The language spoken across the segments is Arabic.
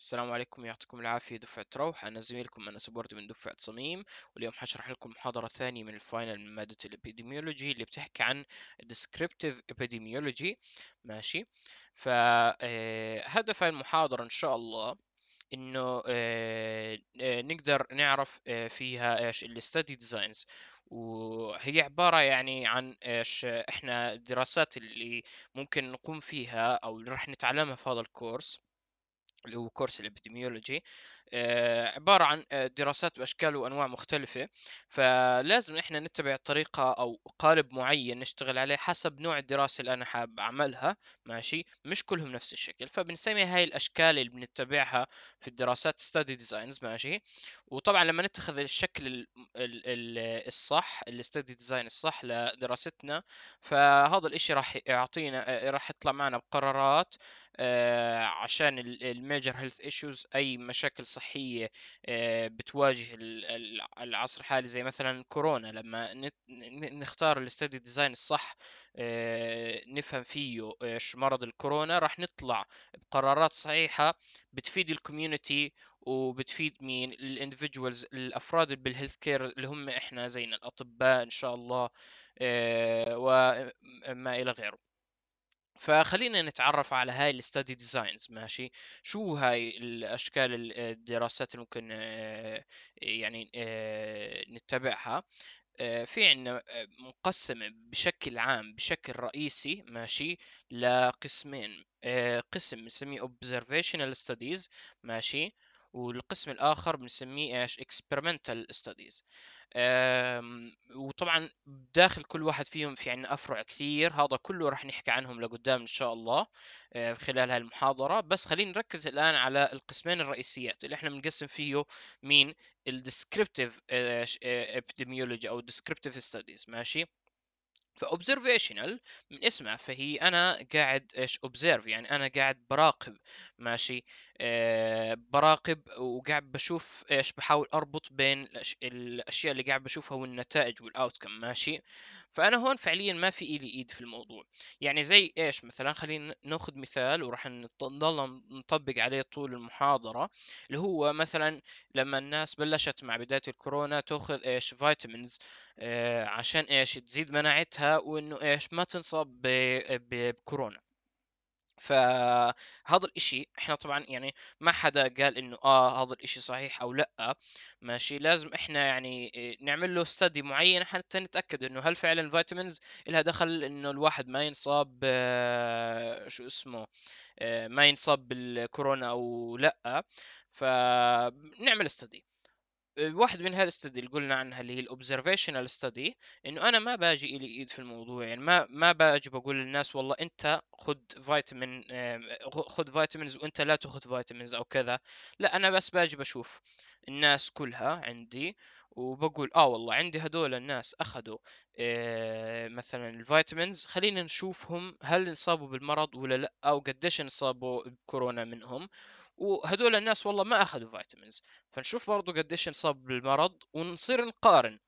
السلام عليكم يعطيكم العافية دفعة روح أنا زميلكم أنا سبورت من دفعة صميم واليوم حشرح لكم محاضرة ثانية من الفاينل من مادة الإبيديميولوجي اللي بتحكي عن ديسكريبتيف إبيديميولوجي ماشي فهدف آه، المحاضرة إن شاء الله إنه آه، آه، نقدر نعرف فيها إيش الستدي ديزاينز وهي عبارة يعني عن إيش إحنا الدراسات اللي ممكن نقوم فيها أو اللي رح نتعلمها في هذا الكورس اللي هو كورس الابيديميولوجي آه، عبارة عن آه، دراسات بأشكال وأنواع مختلفة فلازم إحنا نتبع طريقة أو قالب معين نشتغل عليه حسب نوع الدراسة اللي أنا حاب أعملها ماشي مش كلهم نفس الشكل فبنسمي هاي الأشكال اللي بنتبعها في الدراسات ستادي ديزاينز ماشي وطبعا لما نتخذ الشكل الصح study ديزاين الصح لدراستنا فهذا الإشي راح يعطينا آه، راح يطلع معنا بقرارات عشان major health issues أي مشاكل صحية آه، بتواجه العصر الحالي زي مثلا كورونا لما نختار الاستدي ديزاين الصح آه، نفهم فيه ايش آه، مرض الكورونا راح نطلع بقرارات صحيحة بتفيد الكوميونتي وبتفيد مين الاندفجوالز الافراد بالهيلث كير اللي هم احنا زينا الاطباء ان شاء الله وما الى غيره فخلينا نتعرف على هاي الستادي ديزاينز ماشي شو هاي الاشكال آه، الدراسات اللي ممكن آه، آه، يعني نتبعها في عندنا مقسمة بشكل عام بشكل رئيسي ماشي لقسمين قسم بنسميه observational studies ماشي والقسم الآخر بنسميه إيش experimental studies وطبعا داخل كل واحد فيهم في عنا أفرع كثير هذا كله راح نحكي عنهم لقدام إن شاء الله آه، خلال هالمحاضرة بس خلينا نركز الآن على القسمين الرئيسيات اللي احنا بنقسم فيه مين الديسكريبتيف آه، آه، epidemiology أو descriptive studies ماشي فاوبزرفيشنال من اسمها فهي انا قاعد ايش اوبزيرف يعني انا قاعد براقب ماشي أه براقب وقاعد بشوف ايش بحاول اربط بين الاشياء اللي قاعد بشوفها والنتائج والاوتكم ماشي فانا هون فعليا ما في الي ايد في الموضوع يعني زي ايش مثلا خلينا ناخذ مثال وراح نضل نطبق عليه طول المحاضره اللي هو مثلا لما الناس بلشت مع بدايه الكورونا تاخذ ايش فيتامينز آه، عشان ايش تزيد مناعتها وانه ايش ما تنصاب بكورونا فهذا الاشي احنا طبعا يعني ما حدا قال انه اه هذا الاشي صحيح او لا ماشي لازم احنا يعني آه، نعمل له ستدي معين حتى نتاكد انه هل فعلا الفيتامينز لها دخل انه الواحد ما ينصاب آه، شو اسمه آه، ما ينصاب بالكورونا او لا فنعمل ستدي واحد من هالاستدي اللي قلنا عنها اللي هي الاوبزرفيشنال ستدي انه انا ما باجي الي ايد في الموضوع يعني ما ما باجي بقول للناس والله انت خد فيتامين خد فيتامينز وانت لا تاخذ فيتامينز او كذا لا انا بس باجي بشوف الناس كلها عندي وبقول اه والله عندي هدول الناس اخذوا إيه مثلا الفيتامينز خلينا نشوفهم هل انصابوا بالمرض ولا لا او قديش انصابوا بكورونا منهم وهدول الناس والله ما اخذوا فيتامينز فنشوف برضو قديش انصاب بالمرض ونصير نقارن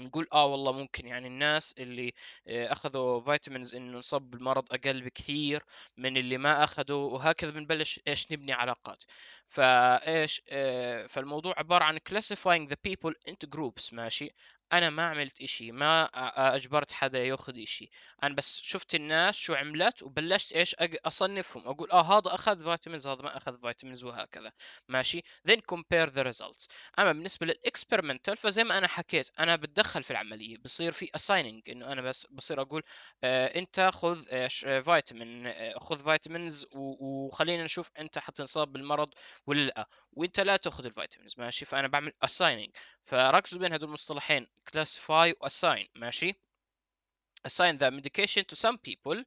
نقول اه والله ممكن يعني الناس اللي آه، اخذوا فيتامينز انه انصاب بالمرض اقل بكثير من اللي ما اخذوا وهكذا بنبلش ايش نبني علاقات فايش آه، فالموضوع عباره عن classifying the people into groups ماشي انا ما عملت اشي ما اجبرت حدا ياخذ اشي انا بس شفت الناس شو عملت وبلشت ايش اصنفهم اقول اه هذا اخذ فيتامينز هذا ما اخذ فيتامينز وهكذا ماشي then compare the results اما بالنسبه للاكسبيرمنتال فزي ما انا حكيت انا بتدخل في العمليه بصير في assigning انه انا بس بصير اقول آه انت خذ آه فيتامين آه،, آه خذ فيتامينز وخلينا نشوف انت حتنصاب بالمرض ولا لا وانت لا تاخذ الفيتامينز ماشي فانا بعمل assigning فركزوا بين هذول المصطلحين classify assign ماشي assign the medication to some people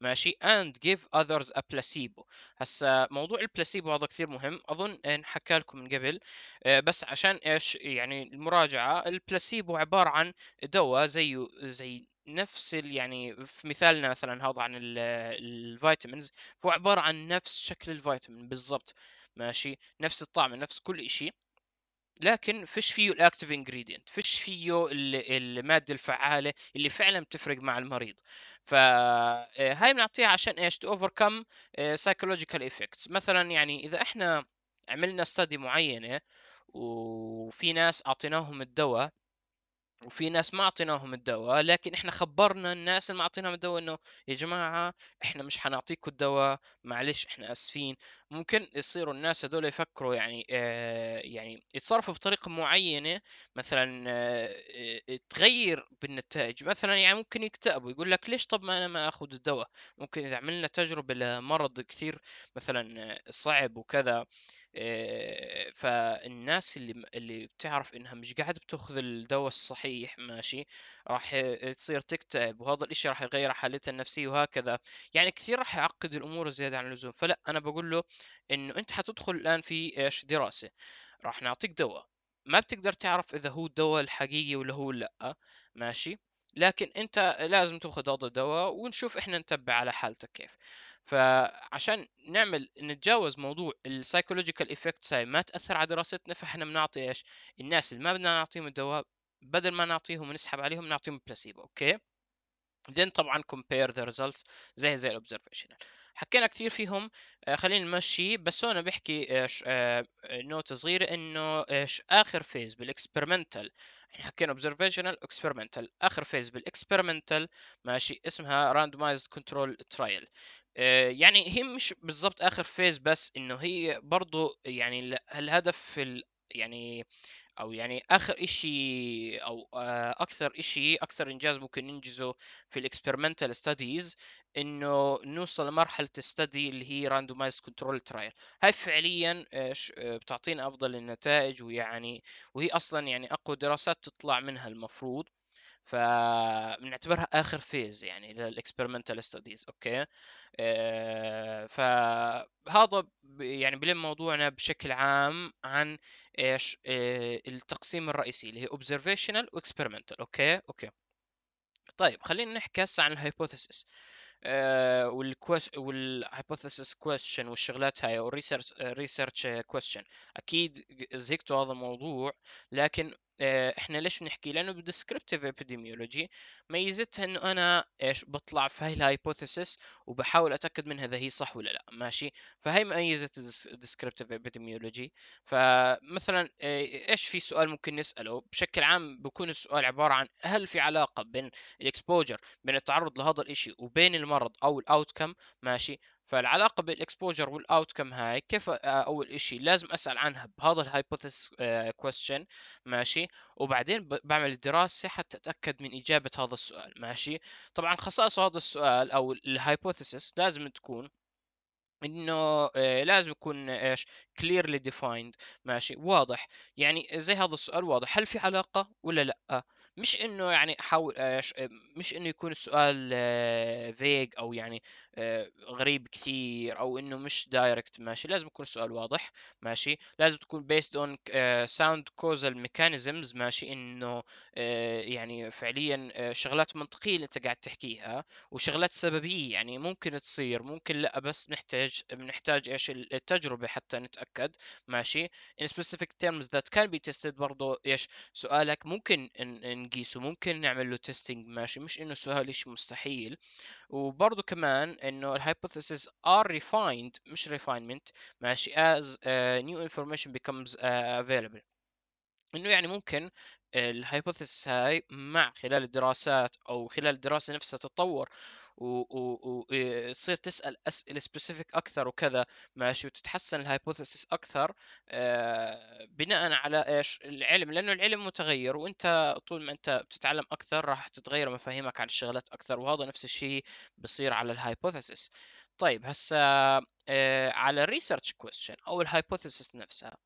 ماشي and give others a placebo هسا موضوع البلاسيبو هذا كثير مهم اظن انحكى لكم من قبل آه، بس عشان ايش يعني المراجعه البلاسيبو عباره عن دواء زيه زي نفس يعني في مثالنا مثلا هذا عن الفيتامينز هو عباره عن نفس شكل الفيتامين بالضبط ماشي نفس الطعم نفس كل شيء لكن فيش فيه الاكتف انجريدينت فيش فيه الماده الفعاله اللي فعلا بتفرق مع المريض فهاي آه، بنعطيها عشان ايش تو اوفركم سايكولوجيكال افكتس مثلا يعني اذا احنا عملنا استدي معينه وفي ناس اعطيناهم الدواء وفي ناس ما اعطيناهم الدواء لكن احنا خبرنا الناس اللي ما اعطيناهم الدواء انه يا جماعه احنا مش حنعطيكم الدواء معلش احنا اسفين ممكن يصيروا الناس هذول يفكروا يعني آه يعني يتصرفوا بطريقه معينه مثلا آه،, آه تغير بالنتائج مثلا يعني ممكن يكتئبوا يقول لك ليش طب ما انا ما اخذ الدواء ممكن اذا عملنا تجربه لمرض كثير مثلا آه، صعب وكذا آه، فالناس اللي اللي بتعرف انها مش قاعده بتاخذ الدواء الصحيح ماشي راح تصير تكتئب وهذا الاشي راح يغير حالتها النفسيه وهكذا يعني كثير راح يعقد الامور زياده عن اللزوم فلا انا بقول له انه انت حتدخل الان في ايش دراسه راح نعطيك دواء ما بتقدر تعرف اذا هو الدواء الحقيقي ولا هو لا ماشي لكن انت لازم تاخذ هذا الدواء ونشوف احنا نتبع على حالتك كيف فعشان نعمل نتجاوز موضوع السايكولوجيكال افكتس هاي ما تاثر على دراستنا فاحنا بنعطي ايش الناس اللي ما بدنا نعطيهم الدواء بدل ما نعطيهم ونسحب عليهم نعطيهم بلاسيبو اوكي then طبعا compare the results زي زي الاوبزرفيشنال حكينا كثير فيهم آه، خلينا نمشي بس هون بحكي آه، آه، نوت صغيرة انه ايش اخر فيز بالاكسبيرمنتال احنا حكينا observational experimental اخر فيز بالاكسبيرمنتال ماشي اسمها randomized control trial آه، يعني هي مش بالضبط اخر فيز بس انه هي برضو يعني الهدف يعني او يعني اخر اشي او آه، اكثر اشي اكثر انجاز ممكن ننجزه في الاكسبيرمنتال ستاديز انه نوصل لمرحله ستادي اللي هي راندومايزد كنترول ترايل هاي فعليا آه، آه، بتعطينا افضل النتائج ويعني وهي اصلا يعني اقوى دراسات تطلع منها المفروض فبنعتبرها اخر فيز يعني للاكسبيرمنتال ستاديز اوكي آه، فهذا يعني بلم موضوعنا بشكل عام عن ايش آه، التقسيم الرئيسي اللي هي observational واكسبيرمنتال اوكي اوكي طيب خلينا نحكي هسه عن الهايبوثيسيس والكويس والهايبوثيسيس كويشن والشغلات هاي والريسيرش ريسيرش كويشن اكيد زهقتوا هذا الموضوع لكن آه، احنا ليش بنحكي لانه بالديسكريبتيف ابيديميولوجي ميزتها انه انا ايش بطلع في هاي الهايبوثيسس وبحاول اتاكد منها اذا هي صح ولا لا ماشي فهي ميزه الديسكريبتيف ابيديميولوجي فمثلا آه، ايش في سؤال ممكن نساله بشكل عام بكون السؤال عباره عن هل في علاقه بين الاكسبوجر بين التعرض لهذا الشيء وبين المرض او الاوتكم ماشي فالعلاقه بالاكسبوجر والاوتكم هاي كيف اول إشي لازم اسال عنها بهذا الهايبوثيس آه، كويستشن ماشي وبعدين بعمل دراسه حتى اتاكد من اجابه هذا السؤال ماشي طبعا خصائص هذا السؤال او الهايبوثيسس لازم تكون انه آه، لازم يكون ايش clearly defined ماشي واضح يعني زي هذا السؤال واضح هل في علاقه ولا لا مش انه يعني حاول آه، آه، مش انه يكون السؤال فيج آه، او يعني غريب كثير او انه مش دايركت ماشي لازم يكون السؤال واضح ماشي لازم تكون بيست اون ساوند كوزال ميكانيزمز ماشي انه يعني فعليا شغلات منطقيه اللي انت قاعد تحكيها وشغلات سببيه يعني ممكن تصير ممكن لا بس نحتاج بنحتاج ايش التجربه حتى نتاكد ماشي in specific terms that can be tested برضه ايش سؤالك ممكن إن نقيسه ممكن نعمل له تيستينج ماشي مش انه سؤال ايش مستحيل وبرضه كمان انه الهايبوثيسز ار ريفايند مش ريفاينمنت ماشي از نيو انفورميشن بيكمز افيلبل انه يعني ممكن الهايبوثيسس هاي مع خلال الدراسات او خلال الدراسه نفسها تتطور وتصير إيه، تسال اسئله سبيسيفيك اكثر وكذا ماشي وتتحسن الهايبوثيسس اكثر آه، بناء على ايش العلم لانه العلم متغير وانت طول ما انت بتتعلم اكثر راح تتغير مفاهيمك عن الشغلات اكثر وهذا نفس الشيء بصير على الهايبوثيسس طيب هسا آه، على الريسيرش كويستشن او الهايبوثيسس نفسها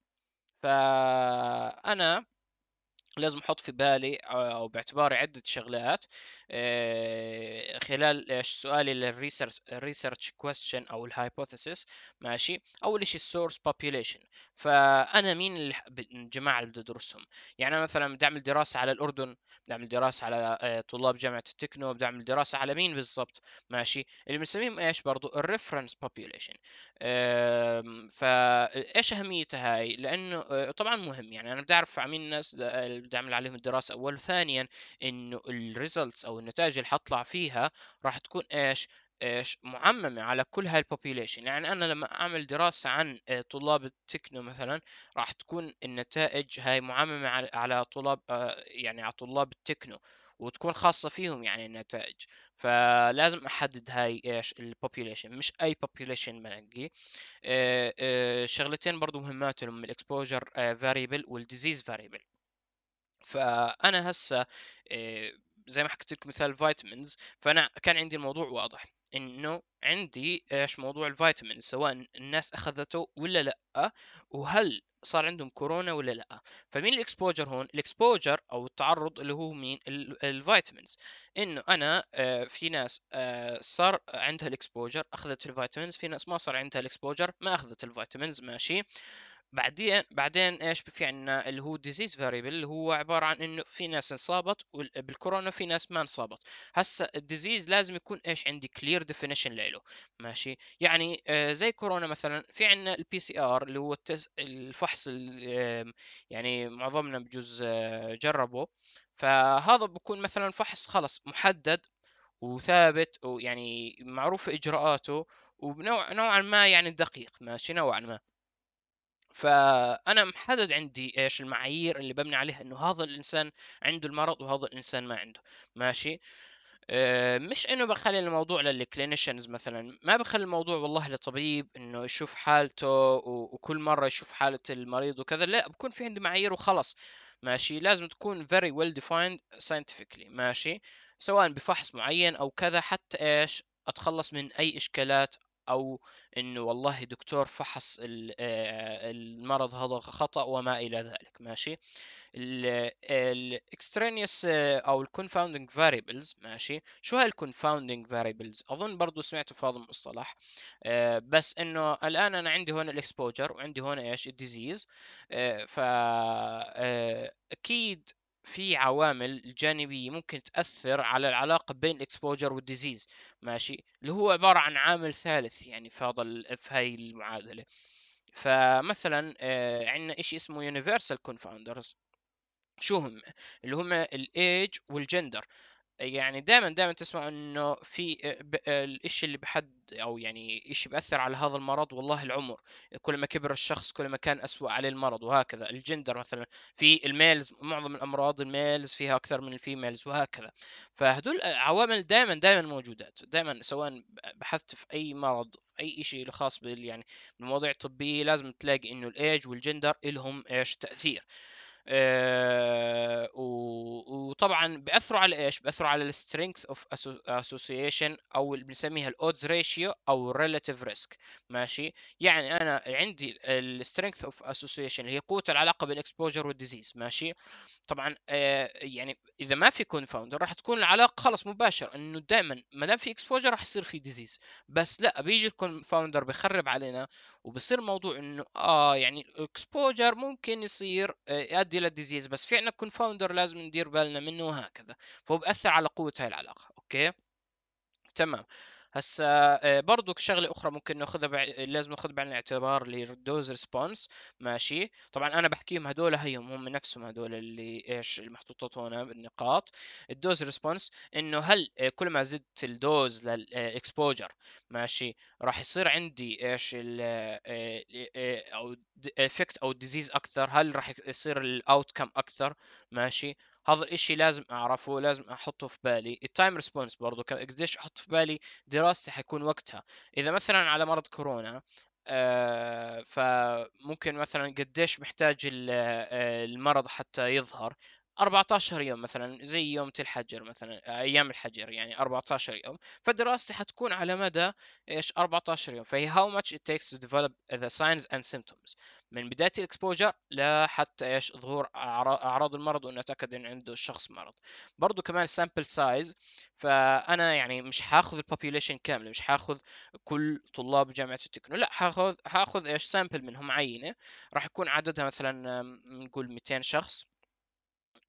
فانا لازم احط في بالي آه، او باعتباري عده شغلات آه، خلال آه، سؤالي للريسيرش ريسيرش كويستشن او الهايبوثيسيس ماشي اول شيء السورس بوبيوليشن فانا مين الجماعه اللي بدي ادرسهم يعني انا مثلا بدي اعمل دراسه على الاردن بدي اعمل دراسه على طلاب جامعه التكنو بدي اعمل دراسه على مين بالضبط ماشي اللي بنسميهم ايش برضو الريفرنس بوبيوليشن فايش اهميتها هاي لانه طبعا مهم يعني انا بدي اعرف عن مين الناس اعمل عليهم الدراسه اول وثانيا انه الريزلتس او النتائج اللي حطلع فيها راح تكون ايش ايش معممه على كل هاي البوبيليشن يعني انا لما اعمل دراسه عن آه، طلاب التكنو مثلا راح تكون النتائج هاي معممه على طلاب آه، يعني على طلاب التكنو وتكون خاصة فيهم يعني النتائج فلازم أحدد هاي إيش population مش أي population بنقي آه، شغلتين برضو مهمات اللي هم الإكسبوجر فاريبل والديزيز فاريبل فانا هسه آه، زي ما حكيت لكم مثال فيتامينز فانا كان عندي الموضوع واضح انه عندي ايش موضوع الفيتامين سواء الناس اخذته ولا لا وهل صار عندهم كورونا ولا لا فمين الاكسبوجر هون الاكسبوجر او التعرض اللي هو مين الفيتامينز انه انا آه، في ناس آه، صار عندها الاكسبوجر اخذت الفيتامينز في ناس ما صار عندها الاكسبوجر ما اخذت الفيتامينز ماشي بعدين بعدين ايش في عندنا اللي هو ديزيز فاريبل اللي هو عباره عن انه في ناس انصابت بالكورونا في ناس ما انصابت هسا الديزيز لازم يكون ايش عندي كلير ديفينيشن له ماشي يعني آه، زي كورونا مثلا في عندنا البي سي ار اللي هو التس... الفحص يعني معظمنا بجوز آه، جربه فهذا بكون مثلا فحص خلص محدد وثابت ويعني معروف اجراءاته ونوعا ما يعني دقيق ماشي نوعا ما فانا محدد عندي ايش المعايير اللي ببني عليها انه هذا الانسان عنده المرض وهذا الانسان ما عنده ماشي آه، مش انه بخلي الموضوع للكلينيشنز مثلا ما بخلي الموضوع والله لطبيب انه يشوف حالته وكل مره يشوف حاله المريض وكذا لا بكون في عندي معايير وخلص ماشي لازم تكون very well defined scientifically ماشي سواء بفحص معين او كذا حتى ايش اتخلص من اي اشكالات او انه والله دكتور فحص آه، المرض هذا خطا وما الى ذلك ماشي الاكسترينيوس آه، آه، او الكونفاوندنج فاريبلز ماشي شو هاي confounding فاريبلز اظن برضو سمعتوا في هذا المصطلح بس انه الان انا عندي هون الاكسبوجر وعندي هون ايش الديزيز فا اكيد في عوامل جانبية ممكن تأثر على العلاقة بين الاكسبوجر والديزيز ماشي اللي هو عبارة عن عامل ثالث يعني في هذا في هاي المعادلة فمثلا آه، عندنا شيء اسمه يونيفرسال كونفاوندرز شو هم اللي هم الايج والجندر يعني دائما دائما تسمع انه في آه، آه، الشيء اللي بحد او يعني اشي بأثر على هذا المرض والله العمر كل ما كبر الشخص كل ما كان أسوأ عليه المرض وهكذا الجندر مثلا في الميلز معظم الامراض الميلز فيها اكثر من الفيميلز وهكذا فهدول عوامل دائما دائما موجودات دائما سواء بحثت في اي مرض اي شيء خاص بال يعني بالمواضيع الطبيه لازم تلاقي انه الايج والجندر لهم ايش تاثير آه وطبعا بأثروا على ايش؟ بأثروا على السترينث اوف اسوسيشن او اللي بنسميها الاودز ريشيو او الريلاتيف ريسك ماشي؟ يعني انا عندي السترينث اوف اسوسيشن اللي هي قوة العلاقة بين الاكسبوجر والديزيز ماشي؟ طبعا آه يعني اذا ما في كونفاوندر راح تكون العلاقة خلص مباشر انه دائما ما دام في اكسبوجر راح يصير في ديزيز بس لا بيجي الكونفاوندر بيخرب علينا وبصير موضوع انه اه يعني الاكسبوجر ممكن يصير آه، يؤدي يؤدي للديزيز بس في عندنا كونفاوندر لازم ندير بالنا منه وهكذا فهو بأثر على قوة هاي العلاقة اوكي تمام هسا آه، برضو شغله اخرى ممكن ناخذها لازم ناخذ بعين الاعتبار اللي ريسبونس ماشي طبعا انا بحكيهم هدول هيهم هم نفسهم هدول اللي ايش المحطوطات هنا بالنقاط الدوز ريسبونس انه هل آه، كل ما زدت الدوز للاكسبوجر ماشي راح يصير عندي ايش ال آه، او افكت او ديزيز اكثر هل راح يصير الأوتكم اكثر ماشي هذا الاشي لازم اعرفه لازم احطه في بالي التايم ريسبونس برضو قديش احط في بالي دراستي حيكون وقتها اذا مثلا على مرض كورونا آه، فممكن مثلا قديش محتاج آه، المرض حتى يظهر 14 يوم مثلا زي يوم الحجر مثلا ايام الحجر يعني 14 يوم فدراستي حتكون على مدى ايش 14 يوم فهي how much it takes to develop the signs and symptoms من بدايه الاكسبوجر لحتى ايش ظهور اعراض المرض ونتاكد ان عنده الشخص مرض برضو كمان سامبل سايز فانا يعني مش هاخذ البوبيوليشن كامله مش هاخذ كل طلاب جامعه التكنو لا هاخذ هاخذ ايش سامبل منهم عينه راح يكون عددها مثلا نقول 200 شخص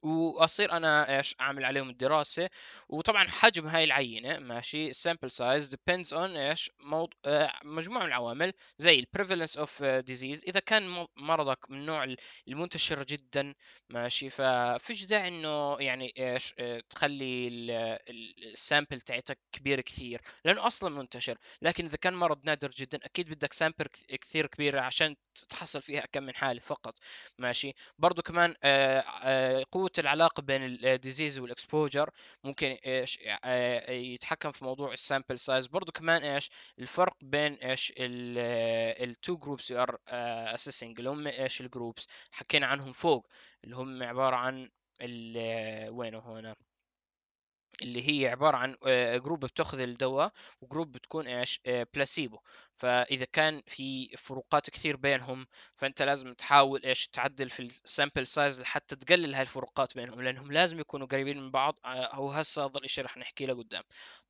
واصير انا ايش اعمل عليهم الدراسه وطبعا حجم هاي العينه ماشي sample size depends on ايش موض... آه، مجموعه من العوامل زي prevalence of آه، disease اذا كان مرضك من النوع المنتشر جدا ماشي ففيش داعي انه يعني ايش آه، تخلي السامبل تاعتك كبير كثير لانه اصلا منتشر لكن اذا كان مرض نادر جدا اكيد بدك سامبل كثير كبيره عشان تحصل فيها كم من حاله فقط ماشي برضو كمان قوه قوه العلاقه بين الديزيز آه، والاكسبوجر ممكن ايش آه، آه، يتحكم في موضوع السامبل سايز برضو كمان ايش الفرق بين ايش التو جروبس يو ار اسيسنج اللي هم ايش الجروبس حكينا عنهم فوق اللي هم عباره عن وينه هنا اللي هي عباره عن جروب آه، بتاخذ الدواء وجروب بتكون ايش بلاسيبو آه، فاذا كان في فروقات كثير بينهم فانت لازم تحاول ايش تعدل في السامبل سايز لحتى تقلل هاي الفروقات بينهم لانهم لازم يكونوا قريبين من بعض آه، او هسه هذا الشيء رح نحكي له قدام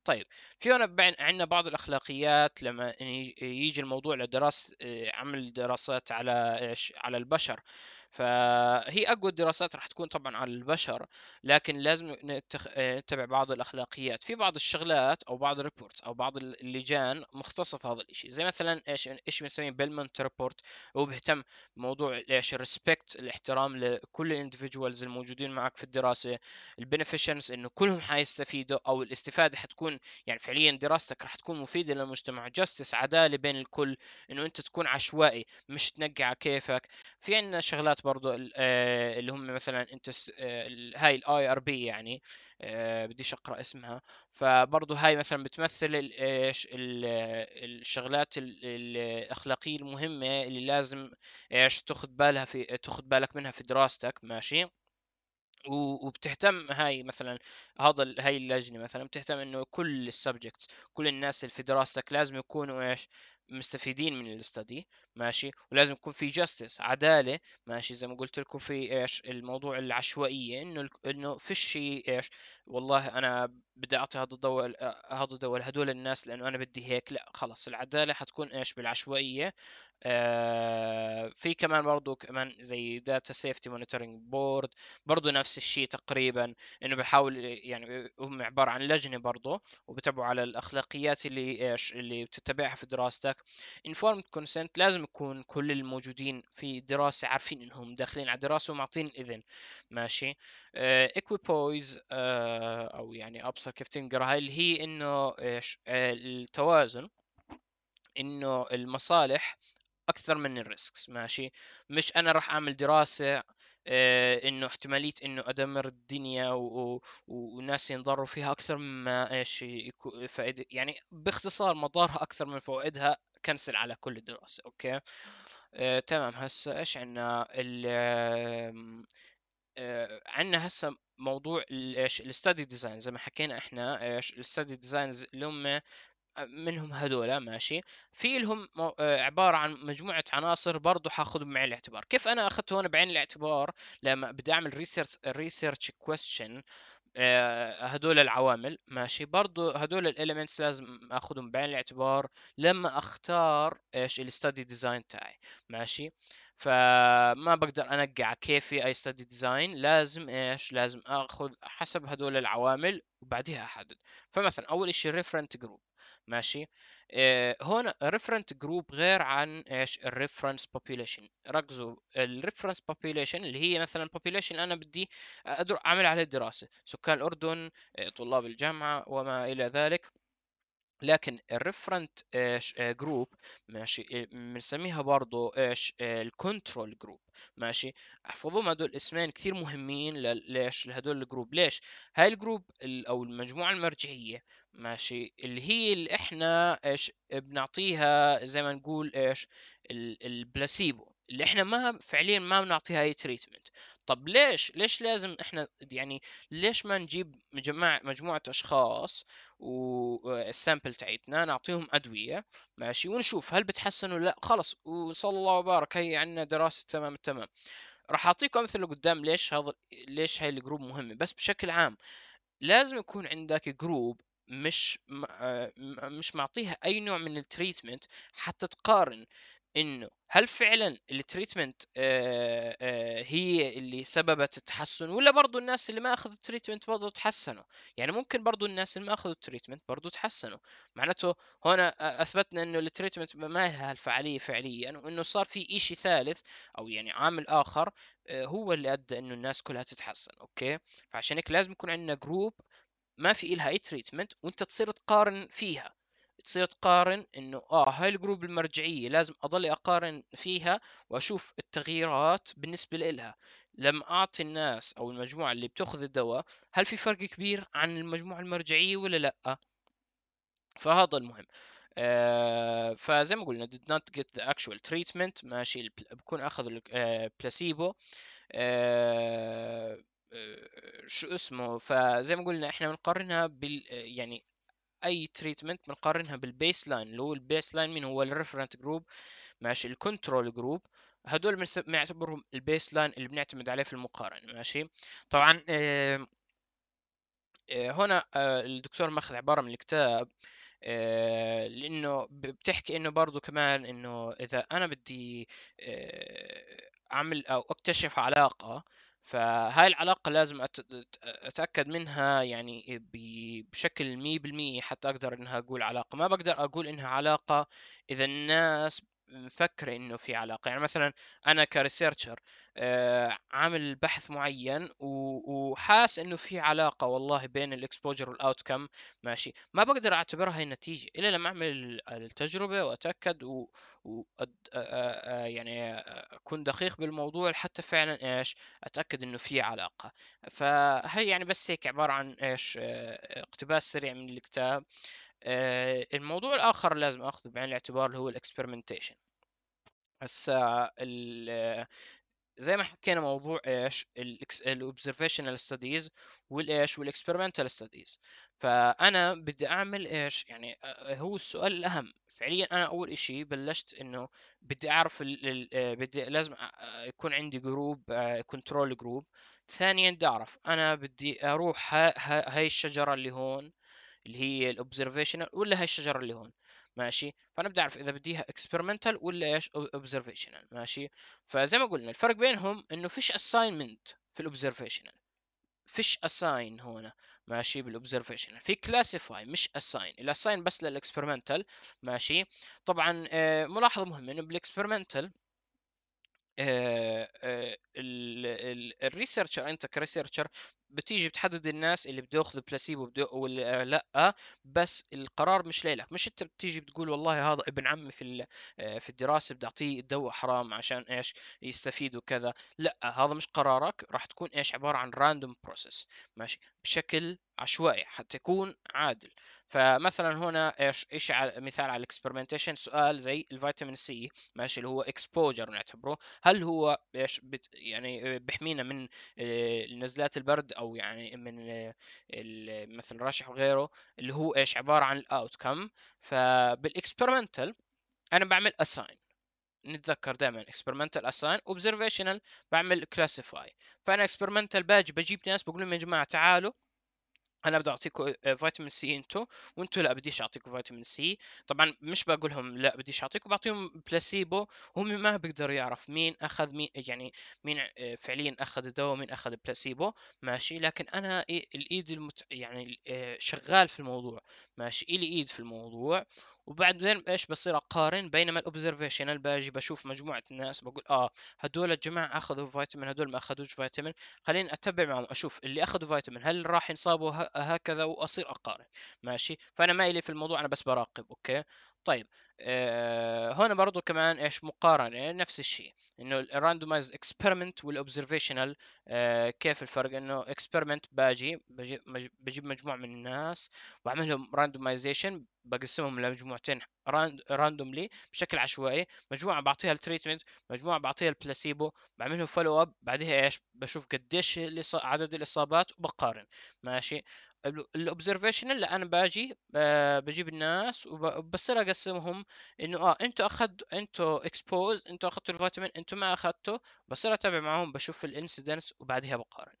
طيب في هنا عندنا بعض الاخلاقيات لما يجي الموضوع لدراسه عمل دراسات على ايش على البشر فهي اقوى الدراسات راح تكون طبعا على البشر لكن لازم نتخ... آه، نتبع بعض الاخلاقيات في بعض الشغلات او بعض الريبورتس او بعض اللجان مختصه في هذا الشيء زي مثلا ايش ايش بنسميه بيلمونت ريبورت هو بيهتم بموضوع ايش الريسبكت الاحترام لكل الاندفجوالز الموجودين معك في الدراسه البنفيشنس انه كلهم حيستفيدوا او الاستفاده حتكون يعني فعليا دراستك راح تكون مفيده للمجتمع جاستس عداله بين الكل انه انت تكون عشوائي مش تنقع كيفك في عندنا شغلات الخدمات برضو آه، اللي هم مثلا انت آه، هاي الاي ار بي يعني آه، بديش اقرا اسمها فبرضو هاي مثلا بتمثل ايش الشغلات الاخلاقيه المهمه اللي لازم ايش تاخذ بالها في تاخذ بالك منها في دراستك ماشي وبتهتم هاي مثلا هذا هاي اللجنه مثلا بتهتم انه كل السبجكتس كل الناس اللي في دراستك لازم يكونوا ايش مستفيدين من الاستدي ماشي ولازم يكون في جاستس عداله ماشي زي ما قلت لكم في ايش الموضوع العشوائيه انه انه فيش ايش والله انا بدي اعطي هذا الضوء هذا الضوء لهدول الناس لانه انا بدي هيك لا خلص العداله حتكون ايش بالعشوائيه آه في كمان برضه كمان زي داتا سيفتي مونيتورنج بورد برضه نفس الشيء تقريبا انه بحاول يعني هم عباره عن لجنه برضه وبتابعوا على الاخلاقيات اللي ايش اللي بتتبعها في دراستك informed consent لازم يكون كل الموجودين في دراسة عارفين انهم داخلين على دراسة ومعطين الاذن ماشي آه، equipoise uh, آه، او يعني ابصر كيف تنقرا هاي اللي هي انه آه، التوازن انه المصالح اكثر من الريسكس ماشي مش انا راح اعمل دراسه انه احتماليه انه ادمر الدنيا و... و... وناس ينضروا فيها اكثر مما ايش فائده يعني باختصار مضارها اكثر من فوائدها كنسل على كل الدراسة اوكي آه، تمام هسه ايش عنا ال آه، عندنا هسه موضوع ايش الستادي ديزاين زي ما حكينا احنا ايش الستادي ديزاينز اللي هم آه، منهم هذولا ماشي في لهم عبارة عن مجموعة عناصر برضو حاخذهم بعين الاعتبار كيف أنا أخذته هون بعين الاعتبار لما بدي أعمل ريسيرش ريسيرش كويستشن آه، هدول العوامل ماشي برضو هدول الاليمنتس لازم اخذهم بعين الاعتبار لما اختار ايش الستدي ديزاين تاعي ماشي فما بقدر انقع كيفي اي ستدي ديزاين لازم ايش لازم اخذ حسب هدول العوامل وبعدها احدد فمثلا اول شيء الريفرنت جروب ماشي آه، هون ريفرنت جروب غير عن ايش الريفرنس population ركزوا الريفرنس population اللي هي مثلا population انا بدي اعمل عليه دراسه سكان الاردن آه، طلاب الجامعه وما الى ذلك لكن الريفرنت ايش جروب آه، ماشي بنسميها برضه ايش الكنترول جروب ماشي احفظوهم هدول اسمين كثير مهمين ليش لهدول الجروب ليش هاي الجروب او المجموعه المرجعيه ماشي اللي هي اللي احنا ايش بنعطيها زي ما نقول ايش البلاسيبو اللي احنا ما فعليا ما بنعطيها اي تريتمنت طب ليش ليش لازم احنا يعني ليش ما نجيب مجمع مجموعه اشخاص والسامبل تاعتنا نعطيهم ادويه ماشي ونشوف هل بتحسن ولا لا خلص وصلى الله وبارك هي عندنا دراسه تمام التمام راح اعطيكم امثله قدام ليش هذا ليش هاي الجروب مهمه بس بشكل عام لازم يكون عندك جروب مش آه، مش معطيها اي نوع من التريتمنت حتى تقارن انه هل فعلا التريتمنت آه، آه، هي اللي سببت التحسن ولا برضو الناس اللي ما اخذوا التريتمنت برضو تحسنوا يعني ممكن برضو الناس اللي ما اخذوا التريتمنت برضو تحسنوا معناته هنا اثبتنا انه التريتمنت ما لها الفعاليه فعليا يعني وانه صار في شيء ثالث او يعني عامل اخر هو اللي ادى انه الناس كلها تتحسن اوكي فعشان هيك لازم يكون عندنا جروب ما في إلها أي تريتمنت وأنت تصير تقارن فيها تصير تقارن انه اه هاي الجروب المرجعيه لازم اضل اقارن فيها واشوف التغييرات بالنسبه لها لما اعطي الناس او المجموعه اللي بتاخذ الدواء هل في فرق كبير عن المجموعه المرجعيه ولا لا فهذا المهم آه فزي ما قلنا did not get the actual treatment ماشي بكون اخذوا البلاسيبو آه شو اسمه فزي ما قلنا احنا بنقارنها بال يعني اي تريتمنت بنقارنها بالبيس لاين اللي هو البيس لاين مين هو الريفرنت جروب ماشي الكنترول جروب هدول بنعتبرهم البيس لاين اللي بنعتمد عليه في المقارنه ماشي طبعا آه، هنا آه، الدكتور ماخذ عباره من الكتاب آه، لانه بتحكي انه برضه كمان انه اذا انا بدي اعمل او اكتشف علاقه فهاي العلاقة لازم أتأكد منها يعني بشكل مية بالمية حتى أقدر إنها أقول علاقة ما بقدر أقول إنها علاقة إذا الناس مفكر انه في علاقه يعني مثلا انا كريسيرشر آه، عامل بحث معين وحاس انه في علاقه والله بين الاكسبوجر والاوتكم ماشي ما بقدر اعتبرها هي نتيجه الا لما اعمل التجربه واتاكد و, و... يعني اكون دقيق بالموضوع حتى فعلا ايش اتاكد انه في علاقه فهي يعني بس هيك عباره عن ايش آه، اقتباس سريع من الكتاب آه، الموضوع الآخر لازم أخذه بعين الاعتبار اللي هو الاكسبرمنتيشن هسا زي ما حكينا موضوع ايش الاوبزرفيشنال ستاديز والايش والاكسبيرمنتال ستاديز فانا بدي اعمل ايش يعني آه، آه، هو السؤال الاهم فعليا انا اول اشي بلشت انه بدي اعرف ال الـ بدي لازم يكون عندي جروب كنترول جروب ثانيا بدي اعرف انا بدي اروح هاي الشجره اللي هون اللي هي الاوبزرفيشنال ولا هاي الشجره اللي هون ماشي فانا بدي اعرف اذا بديها اكسبيرمنتال ولا ايش اوبزرفيشنال ماشي فزي ما قلنا الفرق بينهم انه فيش اساينمنت في الاوبزرفيشنال فيش اساين هون ماشي بالاوبزرفيشنال في كلاسيفاي مش اساين الاساين بس للاكسبيرمنتال ماشي طبعا آه، ملاحظه مهمه انه بالاكسبيرمنتال آه، آه، الريسيرشر انت كريسيرشر بتيجي بتحدد الناس اللي بده ياخذ بلاسيبو بده ولا لا بس القرار مش ليلك مش انت بتيجي بتقول والله هذا ابن عمي في آه، في الدراسه بدي اعطيه الدواء حرام عشان ايش يستفيد وكذا لا هذا مش قرارك راح تكون ايش عباره عن راندوم بروسيس ماشي بشكل عشوائي حتى يكون عادل فمثلا هنا ايش ايش مثال على الاكسبيرمنتيشن سؤال زي الفيتامين سي ماشي اللي هو اكسبوجر نعتبره هل هو ايش بت يعني بحمينا من آه، نزلات البرد او يعني من مثل رشح وغيره اللي هو ايش عباره عن الاوتكم فبالاكسبيرمنتال انا بعمل اساين نتذكر دائما experimental assign observational بعمل classify فانا experimental باجي بجيب ناس بقول لهم يا جماعه تعالوا انا بدي اعطيكم فيتامين آه، سي انتو وانتو لا بديش اعطيكم فيتامين سي طبعا مش بقولهم لهم لا بديش اعطيكم بعطيهم بلاسيبو هم ما بيقدروا يعرف مين اخذ مين يعني مين آه، فعليا اخذ الدواء ومين اخذ بلاسيبو ماشي لكن انا الايد المت... يعني آه، شغال في الموضوع ماشي الي ايد في الموضوع وبعدين ايش بصير اقارن بينما انا باجي بشوف مجموعه الناس بقول اه هدول الجماعه اخذوا فيتامين هدول ما اخذوش فيتامين خليني اتبع معهم اشوف اللي اخذوا فيتامين هل راح ينصابوا هكذا واصير اقارن ماشي فانا ما الي في الموضوع انا بس براقب اوكي طيب آه هنا برضو كمان ايش مقارنه يعني نفس الشيء انه الراندومايز اكسبيرمنت والاوبزرفيشنال آه كيف الفرق انه اكسبيرمنت باجي بجيب مجموعه من الناس واعمل لهم راندومايزيشن بقسمهم لمجموعتين راندوملي بشكل عشوائي مجموعه بعطيها التريتمنت مجموعه بعطيها البلاسيبو بعملهم فولو اب بعدها ايش بشوف قديش عدد الاصابات وبقارن ماشي الاوبزرفيشنال لا انا باجي آه، بجيب الناس وبصير اقسمهم انه اه انتوا اخذ انتوا اكسبوز انتوا اخذتوا الفيتامين انتوا ما اخذتوا بصير اتابع معهم بشوف الانسيدنس وبعدها بقارن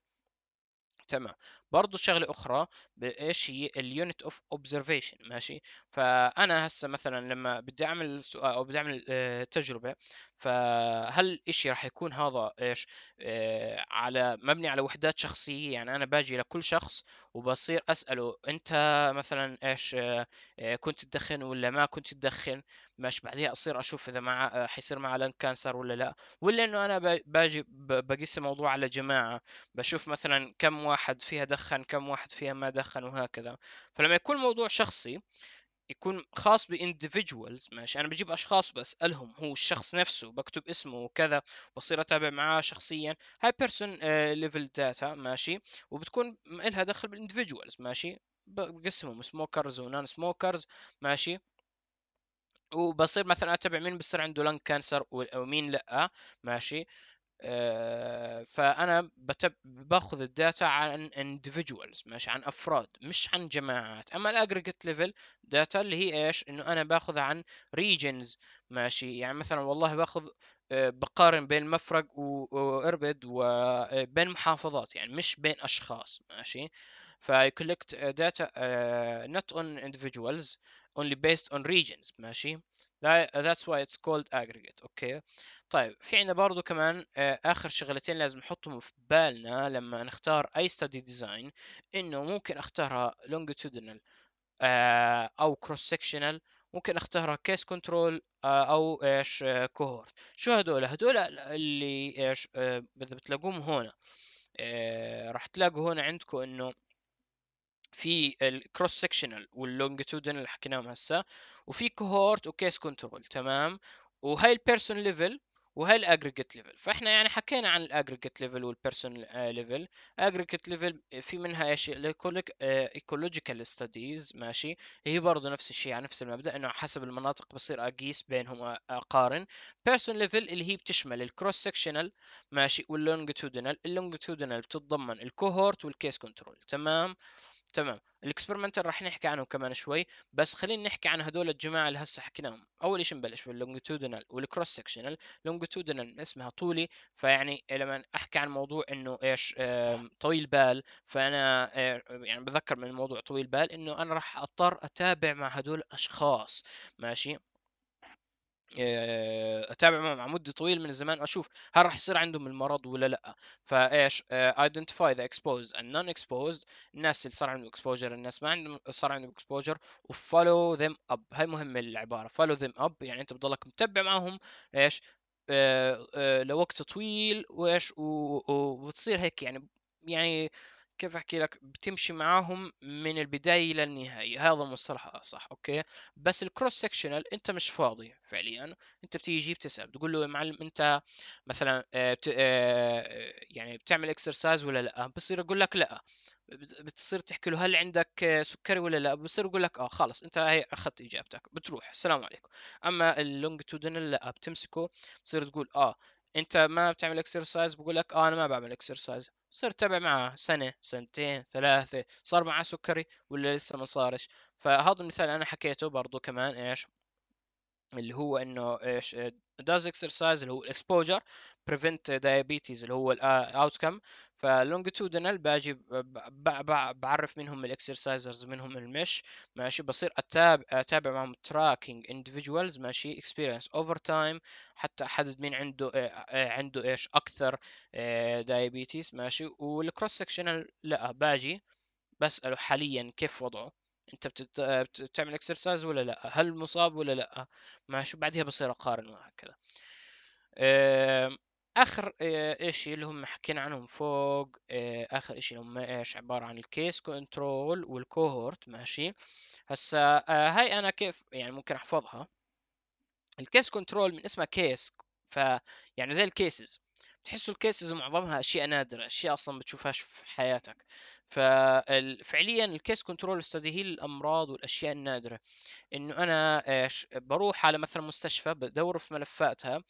تمام برضو شغله اخرى ايش هي اليونت اوف اوبزرفيشن ماشي فانا هسه مثلا لما بدي اعمل سؤال او بدي اعمل آه، تجربه فهل الشيء راح يكون هذا ايش آه، على مبني على وحدات شخصيه يعني انا باجي لكل شخص وبصير اساله انت مثلا ايش آه، كنت تدخن ولا ما كنت تدخن مش بعديها اصير اشوف اذا مع آه، حيصير معه لنج كانسر ولا لا ولا انه انا باجي بقيس الموضوع على جماعه بشوف مثلا كم واحد فيها دخن كم واحد فيها ما دخن وهكذا فلما يكون الموضوع شخصي يكون خاص باندفجوالز ماشي انا بجيب اشخاص بسالهم هو الشخص نفسه بكتب اسمه وكذا بصير اتابع معاه شخصيا هاي بيرسون ليفل داتا ماشي وبتكون لها دخل بالاندفجوالز ماشي بقسمهم سموكرز ونان سموكرز ماشي وبصير مثلا اتبع مين بصير عنده لنج كانسر ومين لا ماشي آه، فانا باخذ الداتا عن individuals ماشي عن افراد مش عن جماعات اما الاجريجيت ليفل داتا اللي هي ايش انه انا باخذها عن regions ماشي يعني مثلا والله باخذ آه، بقارن بين مفرق واربد وبين آه، محافظات يعني مش بين اشخاص ماشي فاي كولكت داتا آه، not on individuals only based on regions ماشي that's why it's called aggregate اوكي طيب في عندنا برضو كمان آه، اخر شغلتين لازم نحطهم في بالنا لما نختار اي study design انه ممكن اختارها longitudinal آه، او cross sectional ممكن اختارها كيس كنترول او ايش كوهورت شو هدول هدول اللي ايش بتلاقوهم هون راح تلاقوا هون عندكم انه في الكروس سكشنال واللونجتودنال اللي حكيناهم هسه وفي كوهورت وكيس كنترول تمام وهي البيرسون ليفل وهي الاجريجيت ليفل فاحنا يعني حكينا عن الاجريجيت ليفل والبيرسون ليفل اجريجيت ليفل في منها ايش يقول لك ايكولوجيكال ستاديز ماشي هي برضه نفس الشيء على يعني نفس المبدا انه حسب المناطق بصير اقيس بينهم آه، اقارن بيرسون ليفل اللي هي بتشمل الكروس سكشنال ماشي واللونجتودنال اللونجتودنال بتتضمن الكوهورت والكيس كنترول تمام تمام الاكسبيرمنتال راح نحكي عنهم كمان شوي بس خلينا نحكي عن هدول الجماعه اللي هسه حكيناهم اول شيء نبلش باللونجيتودينال والكروس سكشنال لونجيتودينال اسمها طولي فيعني لما احكي عن موضوع انه ايش طويل بال فانا آه، يعني بذكر من موضوع طويل بال انه انا راح اضطر اتابع مع هدول الاشخاص ماشي آه، اتابع معهم على مده طويله من الزمان واشوف هل راح يصير عندهم المرض ولا لا فايش ايدنتيفاي ذا اكسبوزد اند نون اكسبوزد الناس اللي صار عندهم اكسبوجر الناس ما عندهم صار عندهم اكسبوجر وفولو ذيم اب هاي مهمه العباره فولو ذيم اب يعني انت بتضلك متبع معهم ايش آه، آه، لوقت طويل وايش وبتصير هيك يعني يعني كيف احكي لك بتمشي معاهم من البدايه الى النهايه هذا المصطلح صح اوكي بس الكروس سكشنال انت مش فاضي فعليا انت بتيجي بتسال بتقول له يا معلم انت مثلا آه، بت... آه، آه، يعني بتعمل اكسرسايز ولا لا بصير يقول لك لا بتصير تحكي له هل عندك سكري ولا لا بصير يقول لك اه خلص انت هي اخذت اجابتك بتروح السلام عليكم اما اللونجتودينال لا بتمسكه بتصير تقول اه انت ما بتعمل اكسرسايز بقول لك اه انا ما بعمل اكسرسايز صرت تبع معاه سنه سنتين ثلاثه صار معاه سكري ولا لسه ما صارش فهذا المثال انا حكيته برضو كمان ايش اللي هو انه ايش آه، آه، does exercise اللي هو الاكسبوجر prevent diabetes اللي هو الاوتكم آه، فلونجيتودينال باجي بعرف منهم الاكسرسايزرز منهم المش ماشي بصير اتابع اتابع معهم تراكنج individuals ماشي اكسبيرينس اوفر تايم حتى احدد مين عنده عنده ايش اكثر دايابيتيز ماشي والكروس سكشنال لا باجي بساله حاليا كيف وضعه انت بتعمل اكسرسايز ولا لا هل مصاب ولا لا مع شو بعدها بصير اقارن وهكذا اخر آه، اشي اللي هم حكينا عنهم فوق آه، اخر اشي هم ايش عبارة عن الكيس كنترول والكوهورت ماشي هسا آه، هاي انا كيف يعني ممكن احفظها الكيس كنترول من اسمها كيس ف يعني زي الكيسز تحس الكيسز معظمها اشياء نادره اشياء اصلا بتشوفهاش في حياتك ففعليا الكيس كنترول استدي هي الامراض والاشياء النادره انه انا ايش بروح على مثلا مستشفى بدور في ملفاتها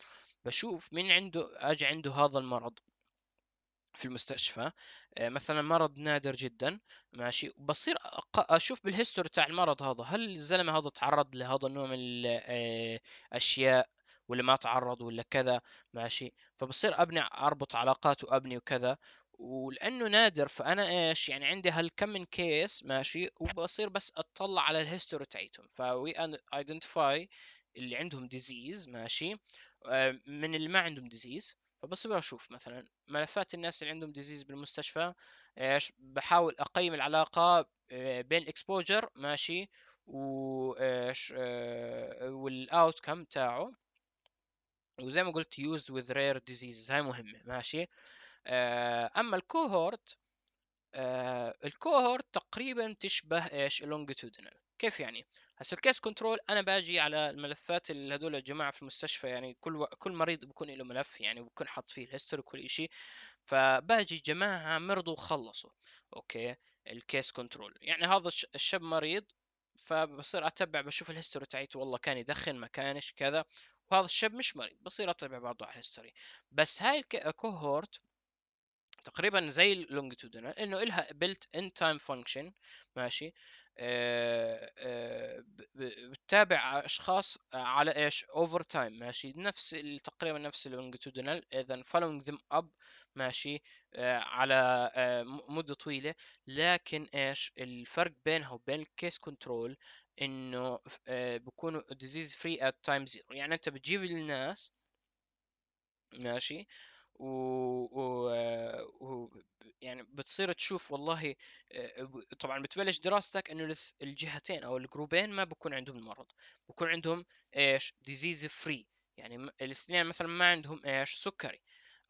بشوف مين عنده اجى عنده هذا المرض في المستشفى إيه، مثلا مرض نادر جدا ماشي بصير اشوف بالهيستوري تاع المرض هذا هل الزلمه هذا تعرض لهذا النوع من الاشياء إيه، واللي ما تعرض ولا كذا ماشي فبصير ابني اربط علاقات وابني وكذا ولانه نادر فانا ايش يعني عندي هالكم من كيس ماشي وبصير بس اطلع على الهيستوري تاعتهم فوي ايدنتيفاي اللي عندهم ديزيز ماشي آه، من اللي ما عندهم ديزيز فبصير اشوف مثلا ملفات الناس اللي عندهم ديزيز بالمستشفى ايش بحاول اقيم العلاقه آه، بين الاكسبوجر ماشي وايش آه، والاوتكم تاعه وزي ما قلت used with rare diseases هاي مهمه ماشي آه، اما الكوهورت آه، الكوهورت تقريبا تشبه ايش longitudinal كيف يعني هسه الكيس كنترول انا باجي على الملفات اللي هذول الجماعه في المستشفى يعني كل و... كل مريض بكون له ملف يعني بكون حاط فيه الهيستوري وكل شيء فباجي جماعه مرضوا وخلصوا اوكي الكيس كنترول يعني هذا الشاب مريض فبصير اتبع بشوف الهيستوري تاعيته والله كان يدخن ما كانش كذا وهذا الشاب مش مريض بصير اطلع برضو على الهيستوري بس هاي الكوهورت تقريبا زي اللونجيتودينال انه الها بلت ان تايم فانكشن ماشي آه، آه، بتتابع اشخاص على ايش اوفر تايم ماشي نفس تقريبا نفس اللونجيتودينال اذا فولوينج ذم اب ماشي آه، على مده طويله لكن ايش الفرق بينها وبين الكيس كنترول انه آه، بكونوا disease free at time zero يعني انت بتجيب الناس ماشي و... و... و... يعني بتصير تشوف والله آه، طبعا بتبلش دراستك انه الجهتين او الجروبين ما بكون عندهم المرض بكون عندهم ايش ديزيز فري يعني الاثنين مثلا ما عندهم ايش سكري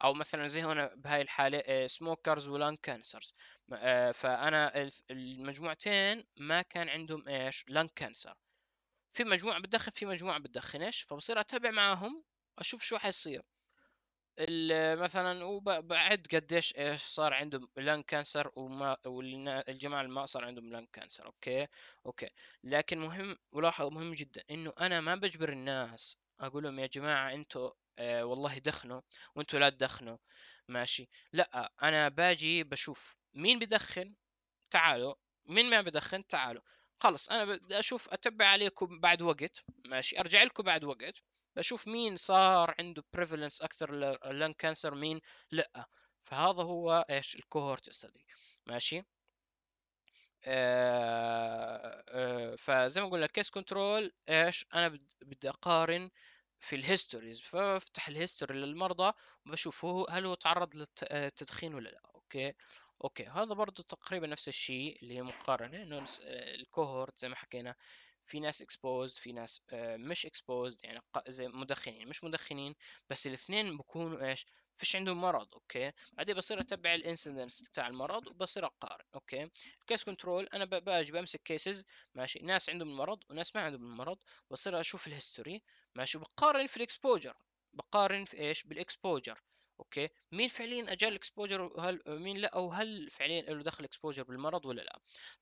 او مثلا زي هنا بهاي الحاله سموكرز آه، ولان كانسرز آه، فانا المجموعتين ما كان عندهم ايش لان كانسر في مجموعه بتدخن في مجموعه بتدخنش فبصير اتابع معاهم اشوف شو حيصير مثلا وبعد قديش ايش صار عندهم لان كانسر وما والجماعه اللي ما صار عندهم لان كانسر اوكي اوكي لكن مهم ملاحظه مهم جدا انه انا ما بجبر الناس اقول لهم يا جماعه انتوا آه، والله دخنوا وانتوا لا تدخنوا ماشي لا انا باجي بشوف مين بدخن تعالوا مين ما بدخن تعالوا خلص انا بدي اشوف اتبع عليكم بعد وقت ماشي ارجع لكم بعد وقت بشوف مين صار عنده بريفالنس اكثر لان كانسر مين لا فهذا هو ايش الكوهورت ستدي ماشي آه آه فزي ما قلنا الكيس كنترول ايش انا بدي اقارن في الهيستوريز فافتح الهيستوري للمرضى وبشوف هو هل هو تعرض للتدخين آه، ولا لا اوكي اوكي هذا برضو تقريبا نفس الشيء اللي هي مقارنه انه آه، الكوهورت زي ما حكينا في ناس اكسبوزد في ناس آه، مش اكسبوزد يعني زي مدخنين يعني مش مدخنين بس الاثنين بكونوا ايش فيش عندهم مرض اوكي بعدين بصير اتبع الانسيدنس بتاع المرض وبصير اقارن اوكي الكيس كنترول انا باجي بمسك كيسز ماشي ناس عندهم المرض وناس ما عندهم المرض بصير اشوف الهيستوري ماشي بقارن في الاكسبوجر بقارن في ايش بالاكسبوجر اوكي مين فعليا اجال الاكسبوجر وهل مين لا او هل فعليا له دخل اكسبوجر بالمرض ولا لا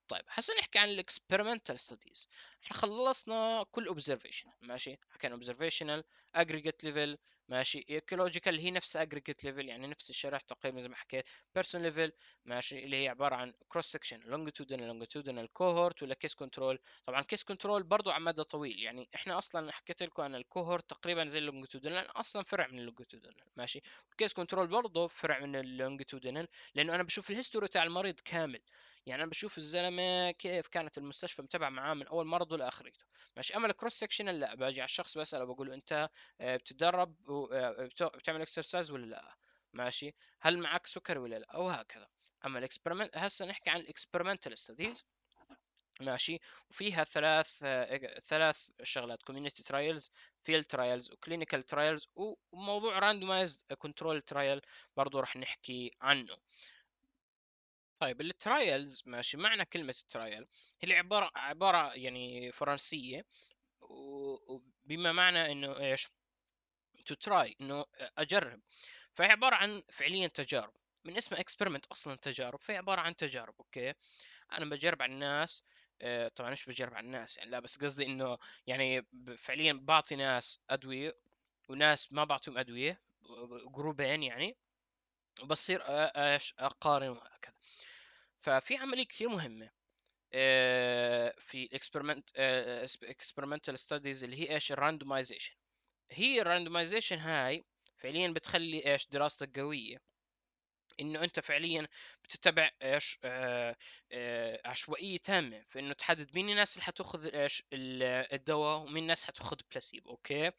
طيب هسه نحكي عن الاكسبيرمنتال ستاديز احنا خلصنا كل اوبزرفيشن ماشي حكينا اوبزرفيشنال اجريجيت ليفل ماشي ايكولوجيكال هي نفس اجريجيت ليفل يعني نفس الشرح تقريبا زي ما حكيت بيرسون ليفل ماشي اللي هي عباره عن كروس سكشن لونجيتودنال لونجيتودنال كوهورت ولا كيس كنترول طبعا كيس كنترول برضو على مدى طويل يعني احنا اصلا حكيت لكم ان الكوهورت تقريبا زي اللونجيتودنال اصلا فرع من اللونجيتودنال ماشي كيس كنترول برضو فرع من اللونجيتودنال لانه انا بشوف الهيستوري تاع المريض كامل يعني انا بشوف الزلمه كيف كانت المستشفى متابعه معاه من اول مرضه لاخرته ماشي اما الكروس سكشن لا باجي على الشخص بساله بقول له انت آه، بتدرب آه، بتعمل اكسرسايز ولا لا ماشي هل معك سكر ولا لا وهكذا اما الاكسبيرمنت هسه نحكي عن الاكسبيرمنتال ستاديز ماشي وفيها ثلاث آه، ثلاث شغلات كوميونتي ترايلز فيلد ترايلز وكلينيكال ترايلز وموضوع راندومايزد كنترول ترايل برضه راح نحكي عنه طيب الترايلز ماشي معنى كلمة الترايل هي عبارة عبارة يعني فرنسية وبما معنى انه ايش تو تراي انه اجرب فهي عبارة عن فعليا تجارب من اسمها اكسبيرمنت اصلا تجارب فهي عبارة عن تجارب اوكي انا بجرب على الناس آه، طبعا مش بجرب على الناس يعني لا بس قصدي انه يعني فعليا بعطي ناس ادوية وناس ما بعطيهم ادوية جروبين يعني وبصير ايش اقارن وهكذا ففي عمليه كثير مهمه آه، في الاكسبيرمنت اكسبيرمنتال ستاديز اللي هي ايش الراندمايزيشن هي الراندمايزيشن هاي فعليا بتخلي ايش دراستك قويه انه انت فعليا بتتبع ايش آآ آه، آه، عشوائيه تامه في انه تحدد مين الناس اللي حتاخذ ايش الدواء ومين الناس حتاخذ بلاسيبو اوكي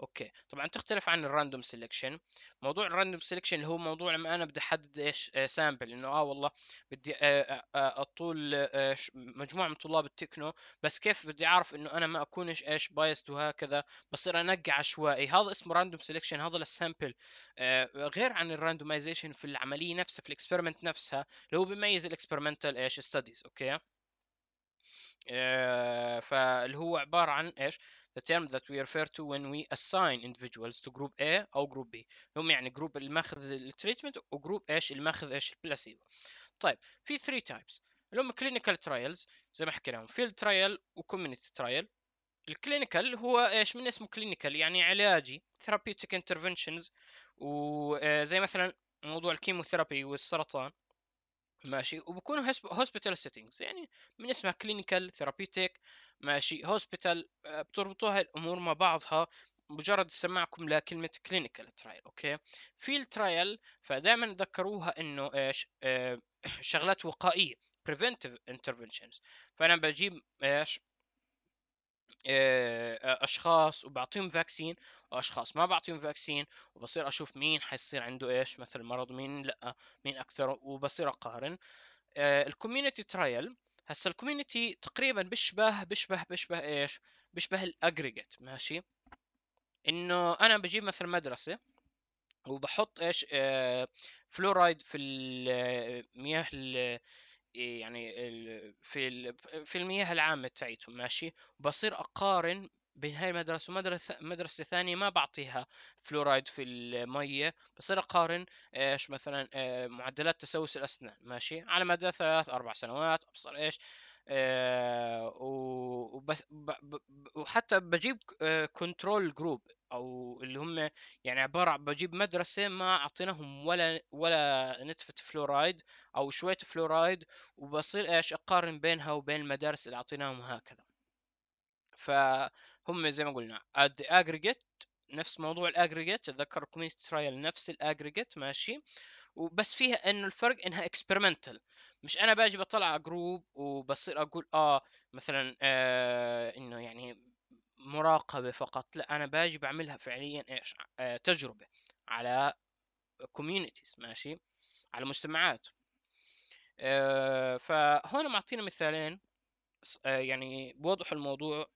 اوكي طبعا تختلف عن الراندوم سيلكشن موضوع الراندوم سيلكشن اللي هو موضوع لما انا بدي احدد ايش آه، سامبل انه اه والله بدي آه، آه، اطول مجموعه من طلاب التكنو بس كيف بدي اعرف انه انا ما اكونش ايش بايست وهكذا بصير انقع عشوائي هذا اسمه راندوم سيلكشن هذا للسامبل غير عن الراندومايزيشن في العمليه نفسها في الاكسبيرمنت نفسها اللي هو بيميز الاكسبيرمنتال ايش ستاديز اوكي فاللي هو عباره عن ايش the term that we refer to when we assign individuals to group A أو group B هم يعني جروب اللي ماخذ التريتمنت وجروب ايش اللي ماخذ ايش البلاسيبو طيب في 3 types اللي هم clinical trials زي ما حكيناهم field trial و community trial الكلينيكال هو ايش من اسمه كلينيكال يعني علاجي therapeutic interventions وزي آه، مثلا موضوع الكيموثيرابي والسرطان ماشي وبكونوا hospital settings يعني من اسمها clinical therapeutic ماشي هوسبيتال آه، بتربطوها الامور مع بعضها مجرد سماعكم لكلمة كلينيكال ترايل أوكي فيل ترايل فدائما تذكروها إنه إيش آه شغلات وقائية preventive interventions فأنا بجيب إيش آه، أشخاص وبعطيهم فاكسين وأشخاص ما بعطيهم فاكسين وبصير أشوف مين حيصير عنده إيش مثل مرض مين لأ مين أكثر وبصير أقارن آه، الكوميونتي ترايل هسه الكوميونتي تقريبا بيشبه بيشبه بيشبه ايش بيشبه الاجريجيت ماشي انه انا بجيب مثلا مدرسه وبحط ايش آه فلورايد في المياه آه، آه، يعني في في المياه العامة تاعتهم ماشي بصير أقارن بين هاي المدرسة ومدرسة مدرسة ثانية ما بعطيها فلورايد في المية بصير أقارن إيش مثلا آه، معدلات تسوس الأسنان ماشي على مدى ثلاث أربع سنوات أبصر إيش آه، وبس وحتى بجيب كنترول جروب آه، او اللي هم يعني عباره بجيب مدرسه ما اعطيناهم ولا ولا نتفه فلورايد او شويه فلورايد وبصير ايش اقارن بينها وبين المدارس اللي اعطيناهم هكذا ف هم زي ما قلنا اجريجيت نفس موضوع الاجريجيت اتذكر كوميت ترايل نفس الاجريجيت ماشي وبس فيها انه الفرق انها اكسبيرمنتال مش انا باجي بطلع جروب وبصير اقول اه مثلا آه انه يعني مراقبه فقط لا انا باجي بعملها فعليا ايش آه تجربه على كوميونيتيز ماشي على مجتمعات آه فهون معطينا مثالين آه، يعني بوضحوا الموضوع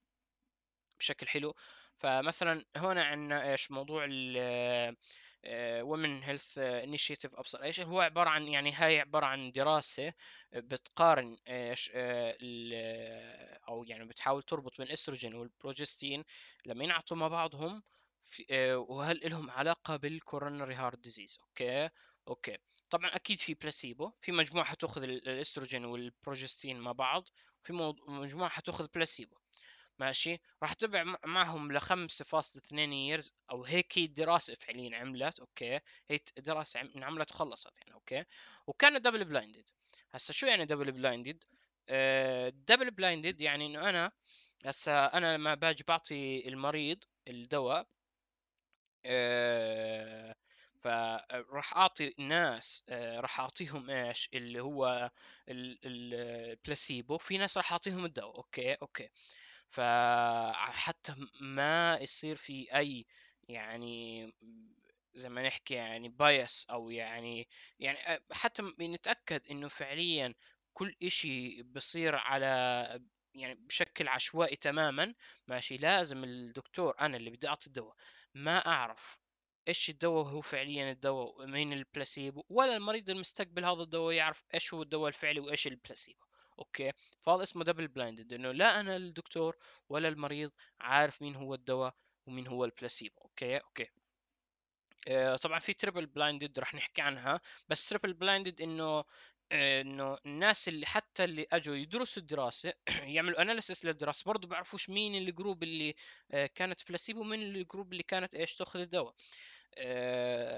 بشكل حلو فمثلا هنا عندنا ايش موضوع ال ومن هيلث انيشيتيف ابصر ايش هو عباره عن يعني هاي عباره عن دراسه بتقارن ايش آه، او يعني بتحاول تربط بين الاستروجين والبروجستين لما ينعطوا مع بعضهم آه، وهل لهم علاقه بالكورونري هارت ديزيز اوكي اوكي طبعا اكيد في بلاسيبو في مجموعه حتاخذ الاستروجين والبروجستين مع بعض في مجموعه حتاخذ بلاسيبو ماشي راح تبع معهم ل 5.2 ييرز او هيك دراسة فعليا عملت اوكي هي دراسه انعملت وخلصت يعني اوكي وكان دبل بلايندد هسا شو يعني دبل بلايندد دبل بلايندد يعني انه انا هسا انا لما باجي بعطي المريض الدواء أه فراح اعطي ناس آه، راح اعطيهم ايش اللي هو البلاسيبو في ناس راح اعطيهم الدواء اوكي اوكي فحتى ما يصير في اي يعني زي ما نحكي يعني بايس او يعني يعني حتى نتاكد انه فعليا كل إشي بصير على يعني بشكل عشوائي تماما ماشي لازم الدكتور انا اللي بدي اعطي الدواء ما اعرف ايش الدواء هو فعليا الدواء ومين البلاسيبو ولا المريض المستقبل هذا الدواء يعرف ايش هو الدواء الفعلي وايش البلاسيبو اوكي فهذا اسمه دبل بلايندد انه لا انا الدكتور ولا المريض عارف مين هو الدواء ومين هو البلاسيبو اوكي اوكي آه، طبعا في تريبل بلايندد راح نحكي عنها بس تريبل بلايندد انه انه الناس اللي حتى اللي اجوا يدرسوا الدراسه يعملوا اناليسيس للدراسه برضه بيعرفوش مين الجروب اللي آه، كانت بلاسيبو ومين الجروب اللي كانت ايش تاخذ الدواء آه،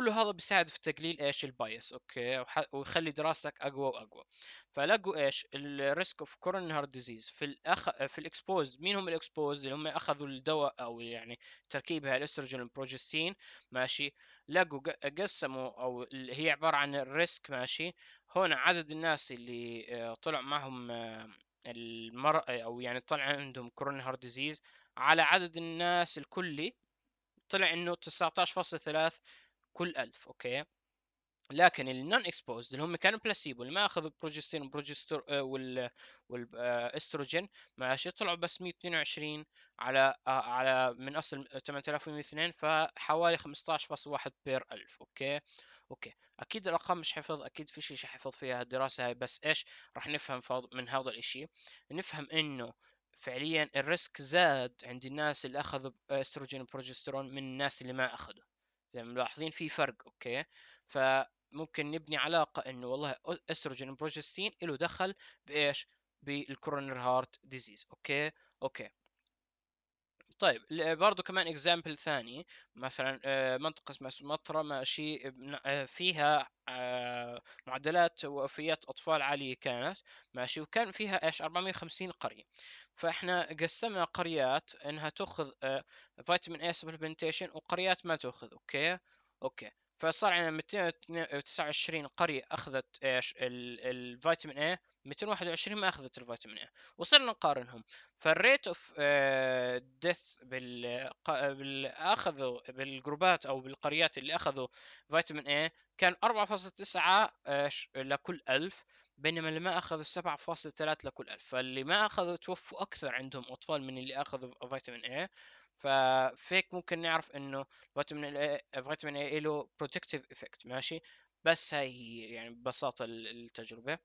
كل هذا بيساعد في تقليل ايش البايس اوكي ويخلي دراستك اقوى واقوى فلقوا ايش الريسك اوف كورونري هارت ديزيز في الأخ... في الاكسبوز مين هم الاكسبوز اللي هم اخذوا الدواء او يعني تركيبها الاستروجين والبروجستين ماشي لقوا قسموا او هي عباره عن الريسك ماشي هنا عدد الناس اللي آه، طلع معهم آه، المرأة أو يعني طلع عندهم كورونري هارت ديزيز على عدد الناس الكلي طلع انه 19.3 كل 1000 اوكي لكن النون اكسبوزد اللي هم كانوا بلاسيبو اللي ما اخذوا بروجستين وبروجستر آه، وال والاستروجين آه، ماشي طلعوا بس 122 على آه، على من اصل 8102 فحوالي 15.1 بير 1000 اوكي اوكي اكيد الارقام مش حفظ اكيد في شيء حفظ فيها الدراسه هاي بس ايش راح نفهم من هذا الاشي نفهم انه فعليا الريسك زاد عند الناس اللي اخذوا استروجين وبروجسترون من الناس اللي ما اخذوا زي ما ملاحظين في فرق اوكي فممكن نبني علاقه انه والله استروجين بروجستين له دخل بايش بالكورونر هارت ديزيز اوكي اوكي طيب برضو كمان اكزامبل ثاني مثلا آه، منطقة اسمها سمطرة ماشي آه، فيها آه، معدلات وفيات أطفال عالية كانت ماشي وكان فيها إيش 450 قرية فإحنا قسمنا قريات إنها تأخذ فيتامين اي سبلمنتيشن وقريات ما تأخذ أوكي أوكي فصار عندنا 229 قرية أخذت إيش الفيتامين اي 221 ما اخذت الفيتامين اي وصرنا نقارنهم فالريت اوف آه، ديث بال اخذوا بالجروبات او بالقريات اللي اخذوا فيتامين اي كان 4.9 آه، لكل 1000 بينما اللي ما اخذوا 7.3 لكل 1000 فاللي ما اخذوا توفوا اكثر عندهم اطفال من اللي اخذوا فيتامين اي ففيك ممكن نعرف انه فيتامين اي فيتامين اي له بروتكتيف افكت ماشي بس هاي هي يعني ببساطة التجربة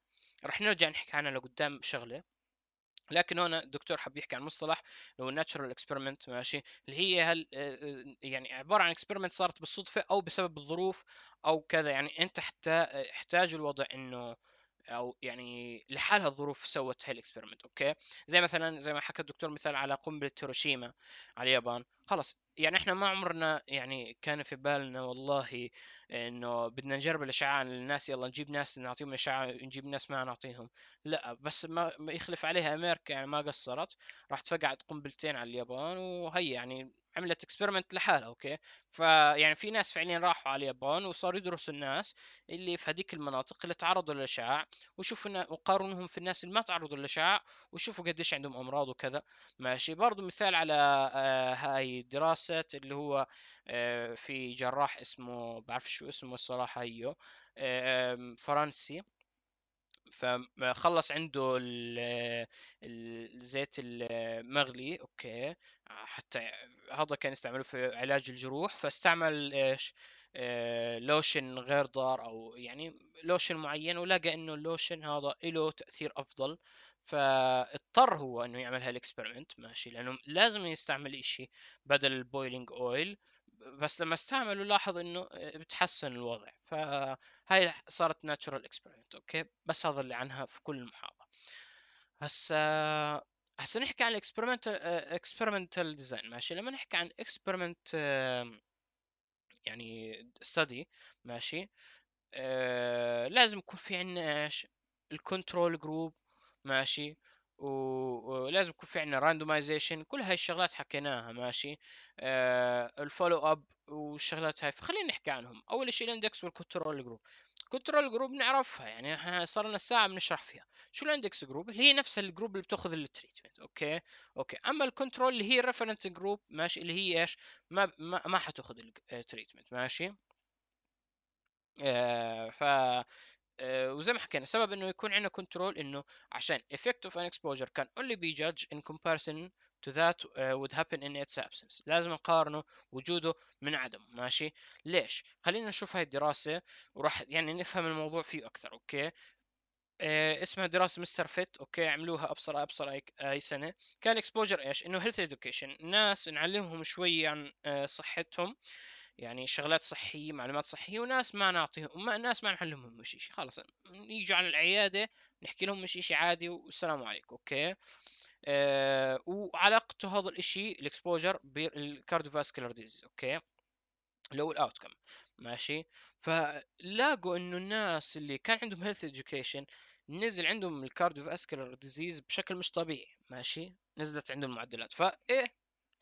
رح نرجع نحكي عنها لقدام شغله لكن هنا الدكتور حب يحكي عن مصطلح اللي هو الناتشرال اكسبيرمنت ماشي اللي هي هل آه، آه، يعني عباره عن اكسبيرمنت صارت بالصدفه او بسبب الظروف او كذا يعني انت حتى آه، احتاج الوضع انه او يعني لحالها الظروف سوت هالاكسبيرمنت اوكي زي مثلا زي ما حكى الدكتور مثال على قنبله هيروشيما على اليابان خلص يعني احنا ما عمرنا يعني كان في بالنا والله انه بدنا نجرب الاشعاع للناس يلا نجيب ناس نعطيهم اشعاع نجيب ناس ما نعطيهم لا بس ما يخلف عليها امريكا يعني ما قصرت راح تفقعت قنبلتين على اليابان وهي يعني عملت اكسبيرمنت لحالها اوكي فيعني في ناس فعليا راحوا على اليابان وصاروا يدرسوا الناس اللي في هذيك المناطق اللي تعرضوا للاشعاع وشوفوا وقارنهم في الناس اللي ما تعرضوا للاشعاع وشوفوا قديش عندهم امراض وكذا ماشي برضو مثال على آه، هاي دراسة اللي هو آه، في جراح اسمه بعرف شو اسمه الصراحة هيو فرنسي فخلص عنده الزيت المغلي اوكي حتى هذا كان يستعمله في علاج الجروح فاستعمل ايش آه، لوشن غير ضار او يعني لوشن معين ولقى انه اللوشن هذا له تاثير افضل فاضطر هو انه يعمل هالاكسبيرمنت ماشي لانه لازم يستعمل اشي بدل البويلينج اويل بس لما استعمله لاحظ انه آه، بتحسن الوضع فهاي صارت ناتشورال اكسبيرمنت اوكي بس هذا اللي عنها في كل محاضره هسا هسا نحكي عن الاكسبيرمنتال اكسبيرمنتال ديزاين ماشي لما نحكي عن اكسبيرمنت يعني ستدي ماشي آه، لازم يكون في عندنا ايش الكنترول جروب ماشي ولازم يكون في عندنا راندومايزيشن كل هاي الشغلات حكيناها ماشي آه الفولو اب والشغلات هاي فخلينا نحكي عنهم اول شيء الاندكس والكنترول جروب كنترول جروب نعرفها يعني احنا صار لنا ساعه بنشرح فيها شو الاندكس جروب اللي هي نفس الجروب اللي بتاخذ التريتمنت اوكي اوكي اما الكنترول اللي هي ريفرنت جروب ماشي اللي هي ايش ما ما, ما حتاخذ التريتمنت ماشي آه ف آه، وزي ما حكينا سبب انه يكون عندنا كنترول انه عشان effect of an exposure can only be judged in comparison to that آه، would happen in its absence لازم نقارنه وجوده من عدمه ماشي ليش خلينا نشوف هاي الدراسة وراح يعني نفهم الموضوع فيه اكثر اوكي آه اسمها دراسة مستر فيت اوكي عملوها ابصر اي, اي سنة كان exposure ايش انه health education ناس نعلمهم شوي عن آه صحتهم يعني شغلات صحيه معلومات صحيه وناس ما نعطيهم ما ناس ما نحلهم مش شيء خلص يجوا على العياده نحكي لهم مش شيء عادي والسلام عليكم اوكي أه وعلاقته هذا الاشي الاكسبوجر فاسكولار ديزيز اوكي اللي هو الاوتكم ماشي فلاقوا انه الناس اللي كان عندهم هيلث اديوكيشن نزل عندهم فاسكولار ديزيز بشكل مش طبيعي ماشي نزلت عندهم المعدلات فايه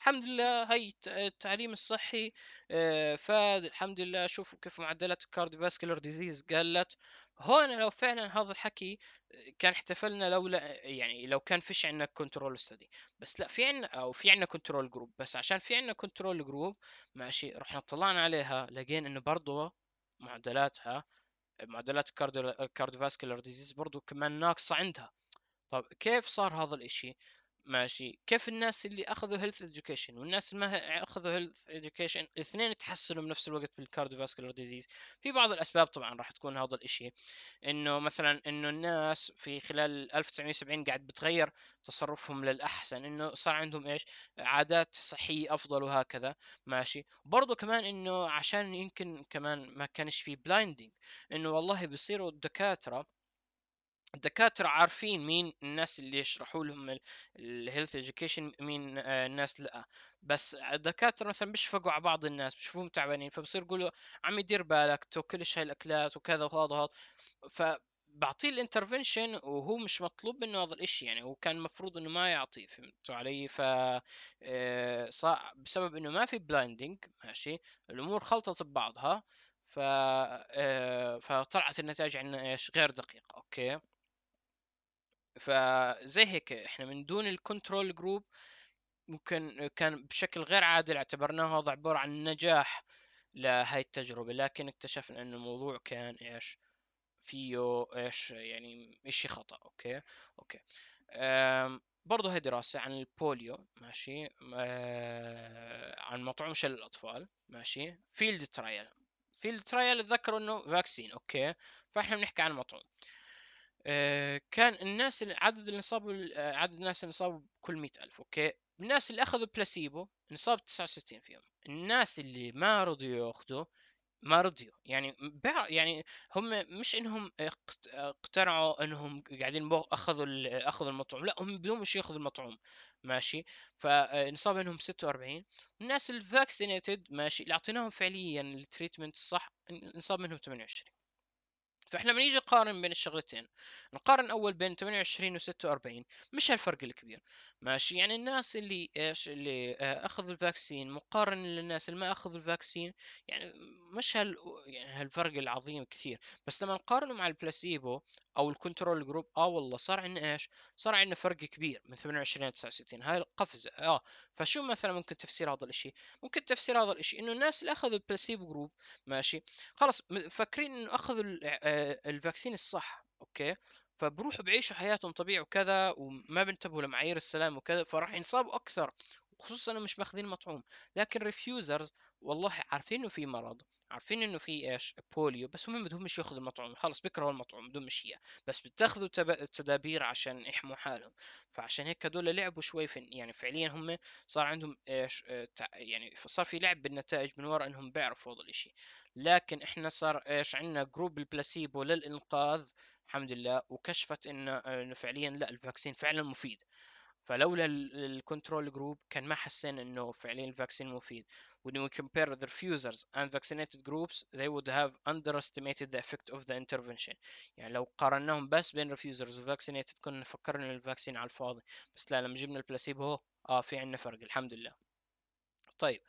الحمد لله هاي التعليم الصحي آه، فاد الحمد لله شوفوا كيف معدلات الكارديوفاسكولار ديزيز قلت هون لو فعلا هذا الحكي آه، كان احتفلنا لولا آه، يعني لو كان فيش عندنا كنترول ستدي بس لا في عندنا او في عندنا كنترول جروب بس عشان في عندنا كنترول جروب ماشي رحنا طلعنا عليها لقينا انه برضه معدلاتها معدلات الكارديوفاسكولار ديزيز برضه كمان ناقصه عندها طب كيف صار هذا الاشي ماشي كيف الناس اللي اخذوا هيلث اديوكيشن والناس اللي ما اخذوا هيلث اديوكيشن الاثنين تحسنوا بنفس الوقت بالكارديوفاسكولار ديزيز في بعض الاسباب طبعا راح تكون هذا الاشي انه مثلا انه الناس في خلال 1970 قاعد بتغير تصرفهم للاحسن انه صار عندهم ايش عادات صحيه افضل وهكذا ماشي برضه كمان انه عشان يمكن كمان ما كانش في بلايندينج انه والله بيصيروا الدكاتره الدكاترة عارفين مين الناس اللي يشرحوا لهم الهيلث اديوكيشن مين آه، الناس لا بس الدكاترة مثلا بيشفقوا على بعض الناس بيشوفوهم تعبانين فبصير يقولوا عمي دير بالك تو كلش الاكلات وكذا وهذا وهذا فبعطيه الانترفنشن وهو مش مطلوب منه هذا الاشي يعني هو كان المفروض انه ما يعطيه فهمتوا علي ف آه، بسبب انه ما في بلايندنج ماشي الامور خلطت ببعضها ف آه، فطلعت النتائج عندنا ايش غير دقيقه اوكي فزي هيك احنا من دون الكنترول جروب ممكن كان بشكل غير عادل اعتبرناه هذا عبارة عن نجاح لهاي التجربة لكن اكتشفنا ان الموضوع كان ايش فيه ايش يعني اشي خطأ اوكي اوكي برضه هي دراسة عن البوليو ماشي آه عن مطعوم شلل الأطفال ماشي فيلد ترايل فيلد ترايل اتذكروا انه فاكسين اوكي فاحنا بنحكي عن مطعوم آه، كان الناس عدد اللي انصابوا آه، عدد الناس اللي انصابوا كل مئة ألف أوكي الناس اللي أخذوا بلاسيبو انصاب 69 فيهم الناس اللي ما رضيوا ياخذوا ما رضيوا يعني يعني هم مش انهم اقتنعوا انهم قاعدين اخذوا اخذوا المطعوم لا هم بدون مش ياخذوا المطعوم ماشي فانصاب منهم 46 الناس الفاكسينيتد ماشي اللي اعطيناهم فعليا التريتمنت الصح انصاب منهم 28 فاحنا بنيجي نقارن بين الشغلتين نقارن اول بين 28 و46 مش هالفرق الكبير ماشي يعني الناس اللي ايش اللي آه، اخذوا الفاكسين مقارن للناس اللي ما اخذوا الفاكسين يعني مش هال يعني هالفرق العظيم كثير بس لما نقارنه مع البلاسيبو او الكنترول جروب اه والله صار عندنا ايش صار عندنا فرق كبير من 28 ل 69 هاي القفزه اه فشو مثلا ممكن تفسير هذا الاشي ممكن تفسير هذا الاشي انه الناس اللي اخذوا البلاسيبو جروب ماشي خلص فاكرين انه اخذوا الفاكسين الصح اوكي فبروحوا بعيشوا حياتهم طبيعي وكذا وما بنتبهوا لمعايير السلام وكذا فراح ينصابوا اكثر خصوصا مش ماخذين مطعوم لكن ريفيوزرز والله عارفين انه في مرض عارفين انه في ايش بوليو بس هم بدهم مش ياخذوا المطعوم خلص بيكرهوا المطعوم بدهم مش اياه بس بتاخذوا تدابير عشان يحموا حالهم فعشان هيك هدول لعبوا شوي في يعني فعليا هم صار عندهم ايش آه، يعني صار في لعب بالنتائج من وراء انهم بيعرفوا هذا الاشي لكن احنا صار ايش عندنا جروب البلاسيبو للانقاذ الحمد لله وكشفت انه آه، فعليا لا الفاكسين فعلا مفيد فلولا الكنترول جروب كان ما حسينا انه فعليا الفاكسين مفيد when we compare the refusers and vaccinated groups they would have underestimated the effect of the intervention يعني لو قارناهم بس بين refusers و vaccinated كنا فكرنا ان الفاكسين على الفاضي بس لا لما جبنا البلاسيبو اه في عندنا فرق الحمد لله طيب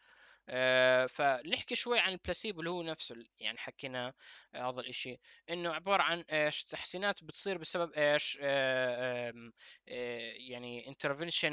آه، فنحكي شوي عن البلاسيبو اللي هو نفسه يعني حكينا آه، هذا الاشي انه عبارة عن ايش آه، تحسينات بتصير بسبب ايش يعني انترفنشن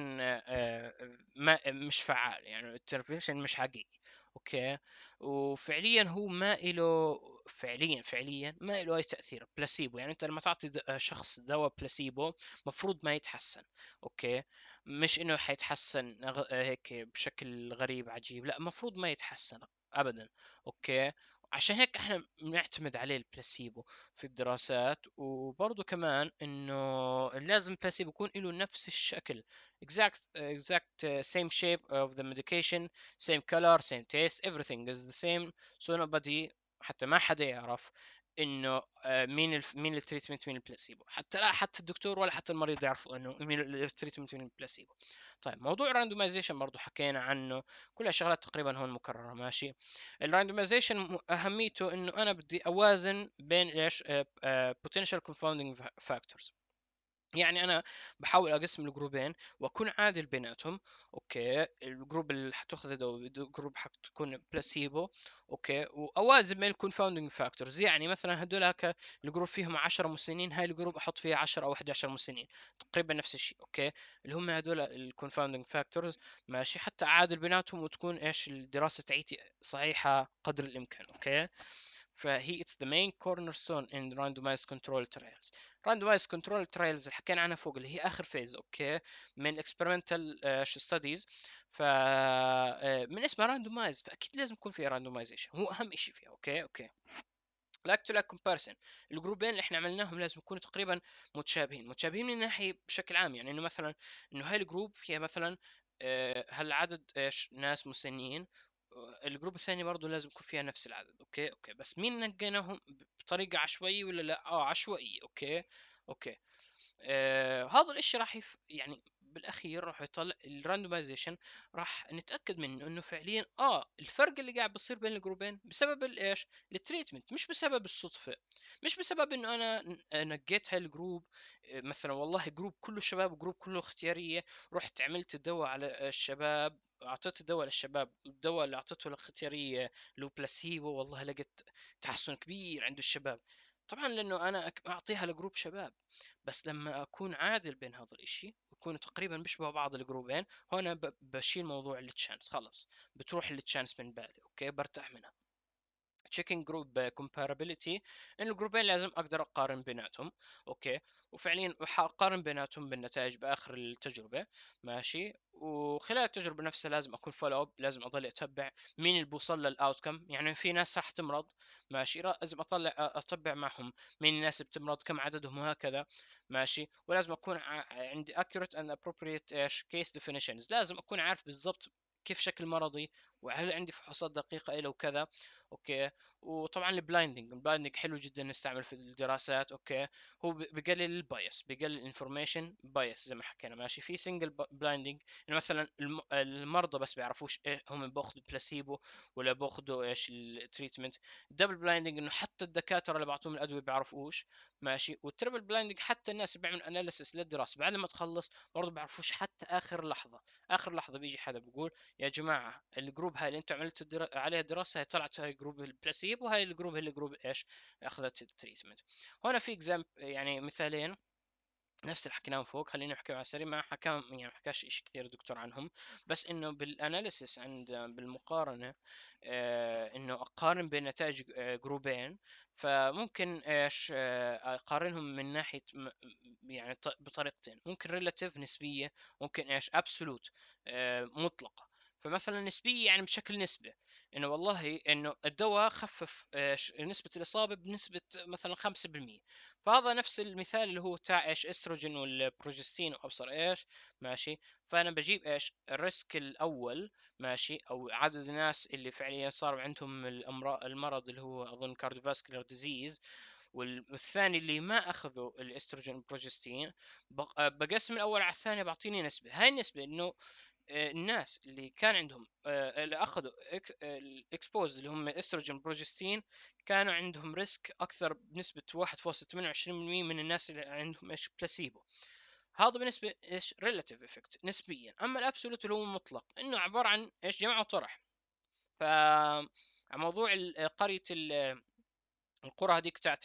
مش فعال يعني انترفنشن مش حقيقي اوكي وفعليا هو ما له فعليا فعليا ما له اي تاثير بلاسيبو يعني انت لما تعطي شخص دواء بلاسيبو مفروض ما يتحسن اوكي مش انه حيتحسن هيك بشكل غريب عجيب لا المفروض ما يتحسن ابدا اوكي عشان هيك احنا بنعتمد عليه البلاسيبو في الدراسات وبرضه كمان انه لازم البلاسيبو يكون له نفس الشكل exact exact same shape of the medication same color same taste everything is the same so nobody حتى ما حدا يعرف انه آه، مين الف... مين التريتمنت مين البلاسيبو حتى لا حتى الدكتور ولا حتى المريض يعرفوا انه مين التريتمنت مين البلاسيبو طيب موضوع الراندومايزيشن برضه حكينا عنه كل الشغلات تقريبا هون مكرره ماشي الراندومايزيشن اهميته انه انا بدي اوازن بين ايش بوتنشال كونفاوندنج فاكتورز يعني انا بحاول اقسم الجروبين واكون عادل بيناتهم اوكي الجروب اللي حتاخذه الجروب حتكون بلاسيبو اوكي واوازن بين الكونفاوندنج فاكتورز يعني مثلا هكا الجروب فيهم 10 مسنين هاي الجروب احط فيها 10 او 11 مسنين تقريبا نفس الشيء اوكي اللي هم هذول الكونفاوندنج فاكتورز ماشي حتى اعادل بيناتهم وتكون ايش الدراسه تاعيتي صحيحه قدر الامكان اوكي فهي اتس ذا مين كورنر ستون ان randomized كنترول ترايلز randomized كنترول ترايلز اللي حكينا عنها فوق اللي هي اخر فيز اوكي من اكسبيرمنتال آه، ستاديز ف آه، من اسمها راندومايز فاكيد لازم يكون فيها راندومايزيشن هو اهم شيء فيها اوكي اوكي لاك تو لاك كومبارسن الجروبين اللي احنا عملناهم لازم يكونوا تقريبا متشابهين متشابهين من ناحيه بشكل عام يعني انه مثلا انه هاي الجروب فيها مثلا هل آه، عدد ناس مسنين الجروب الثاني برضه لازم يكون فيها نفس العدد اوكي اوكي بس مين نقيناهم بطريقه عشوائيه ولا لا اه عشوائيه اوكي اوكي آه هذا الاشي راح يف... يعني بالاخير راح يطلع الراندومايزيشن راح نتاكد منه انه فعليا اه الفرق اللي قاعد بصير بين الجروبين بسبب الايش التريتمنت مش بسبب الصدفه مش بسبب انه انا نقيت آه، هالجروب آه، مثلا والله جروب كله شباب وجروب كله اختياريه رحت عملت دواء على الشباب اعطيت الدواء للشباب الدواء اللي اعطيته الاختياريه لو بلاسيبو والله لقيت تحسن كبير عند الشباب طبعا لانه انا اعطيها لجروب شباب بس لما اكون عادل بين هذا الاشي يكون تقريبا بيشبهوا بعض الجروبين هون بشيل موضوع التشانس خلص بتروح التشانس من بالي اوكي برتاح منها تشيكن جروب uh, comparability ان الجروبين لازم اقدر اقارن بيناتهم اوكي وفعليا اقارن بيناتهم بالنتائج باخر التجربه ماشي وخلال التجربه نفسها لازم اكون فولو اب لازم اضل اتبع مين اللي بوصل للاوتكم يعني في ناس راح تمرض ماشي لازم اطلع اتبع معهم مين الناس اللي بتمرض كم عددهم وهكذا ماشي ولازم اكون عندي accurate and appropriate ايش uh, case definitions لازم اكون عارف بالضبط كيف شكل مرضي وهل عندي فحوصات دقيقه له إيه وكذا اوكي وطبعا البلايندنج البلايندنج حلو جدا نستعمل في الدراسات اوكي هو بقلل البايس بقلل الانفورميشن بايس زي ما حكينا ماشي في سنجل بلايندنج يعني مثلا المرضى بس بيعرفوش إيه هم بياخذوا بلاسيبو ولا بياخذوا ايش التريتمنت الدبل بلايندنج انه حتى الدكاتره اللي بعطوهم الادويه بيعرفوش ماشي والتربل بلايندنج حتى الناس اللي بيعملوا اناليسيس للدراسه بعد ما تخلص برضه بيعرفوش حتى اخر لحظه اخر لحظه بيجي حدا بيقول يا جماعه الجروب الجروب هاي اللي انتم عملتوا الدرا... عليها دراسه هي طلعت هاي جروب البلاسيبو وهاي الجروب هي الجروب ايش اخذت التريتمنت هنا في اكزامب يعني مثالين نفس اللي حكيناهم فوق خليني احكي على سريع ما حكى يعني ما حكاش شيء كثير دكتور عنهم بس انه بالاناليسيس عند بالمقارنه آه، انه اقارن بين نتائج آه، جروبين فممكن ايش آه، اقارنهم من ناحيه يعني بطريقتين ممكن ريلاتيف نسبيه ممكن ايش ابسولوت مطلقه فمثلا نسبيه يعني بشكل نسبه انه والله انه الدواء خفف آه، نسبه الاصابه بنسبه مثلا 5% فهذا نفس المثال اللي هو تاع ايش استروجين والبروجستين وابصر ايش ماشي فانا بجيب ايش الريسك الاول ماشي او عدد الناس اللي فعليا صار عندهم الامراض المرض اللي هو اظن كارديوفاسكولار ديزيز والثاني اللي ما اخذوا الاستروجين والبروجستين بقسم الاول على الثاني بعطيني نسبه هاي النسبه انه الناس اللي كان عندهم آه، اللي اخذوا الاكسبوز اللي هم استروجين بروجستين كانوا عندهم ريسك اكثر بنسبه 1.28% من الناس اللي عندهم ايش بلاسيبو هذا بالنسبه ايش ريلاتيف افكت نسبيا اما الابسولوت اللي هو مطلق انه عباره عن ايش جمع وطرح ف موضوع قريه القرى هذيك بتاعت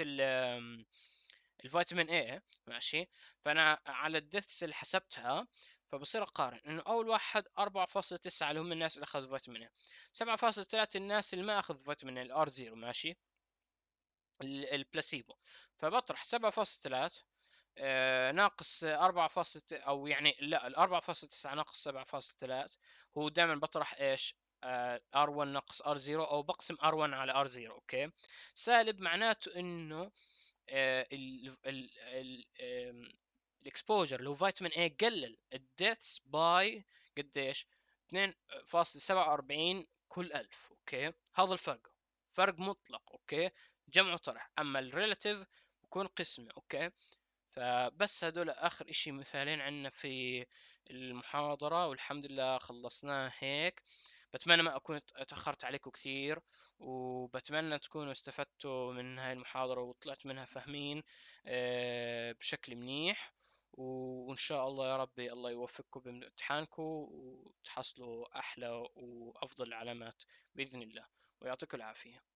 الفيتامين اي ماشي فانا على الدثس اللي حسبتها فبصير أقارن إنه أول واحد 4.9 اللي هم الناس اللي أخذوا فوت منه سبعة الناس اللي ما أخذوا فيتامين منه الآر زيرو ماشي البلاسيبو فبطرح 7.3 فاصلة آه، ناقص أربعة أو يعني لا ال 4.9 ناقص 7.3 هو دائما بطرح ايش ار آه، R1 ناقص ار 0 أو بقسم ار 1 على ار 0 أوكي سالب معناته إنه آه، ال ال ال الاكسبوجر اللي هو فيتامين اي قلل الديثس باي قديش 2.47 كل ألف أوكي هذا الفرق فرق مطلق أوكي جمع وطرح أما الريلاتيف يكون قسمي أوكي فبس هدول آخر إشي مثالين عنا في المحاضرة والحمد لله خلصناها هيك بتمنى ما أكون اتأخرت عليكم كثير وبتمنى تكونوا استفدتوا من هاي المحاضرة وطلعت منها فاهمين آه، بشكل منيح وان شاء الله يا ربي الله يوفقكم بامتحانكم وتحصلوا احلى وافضل العلامات باذن الله ويعطيكم العافيه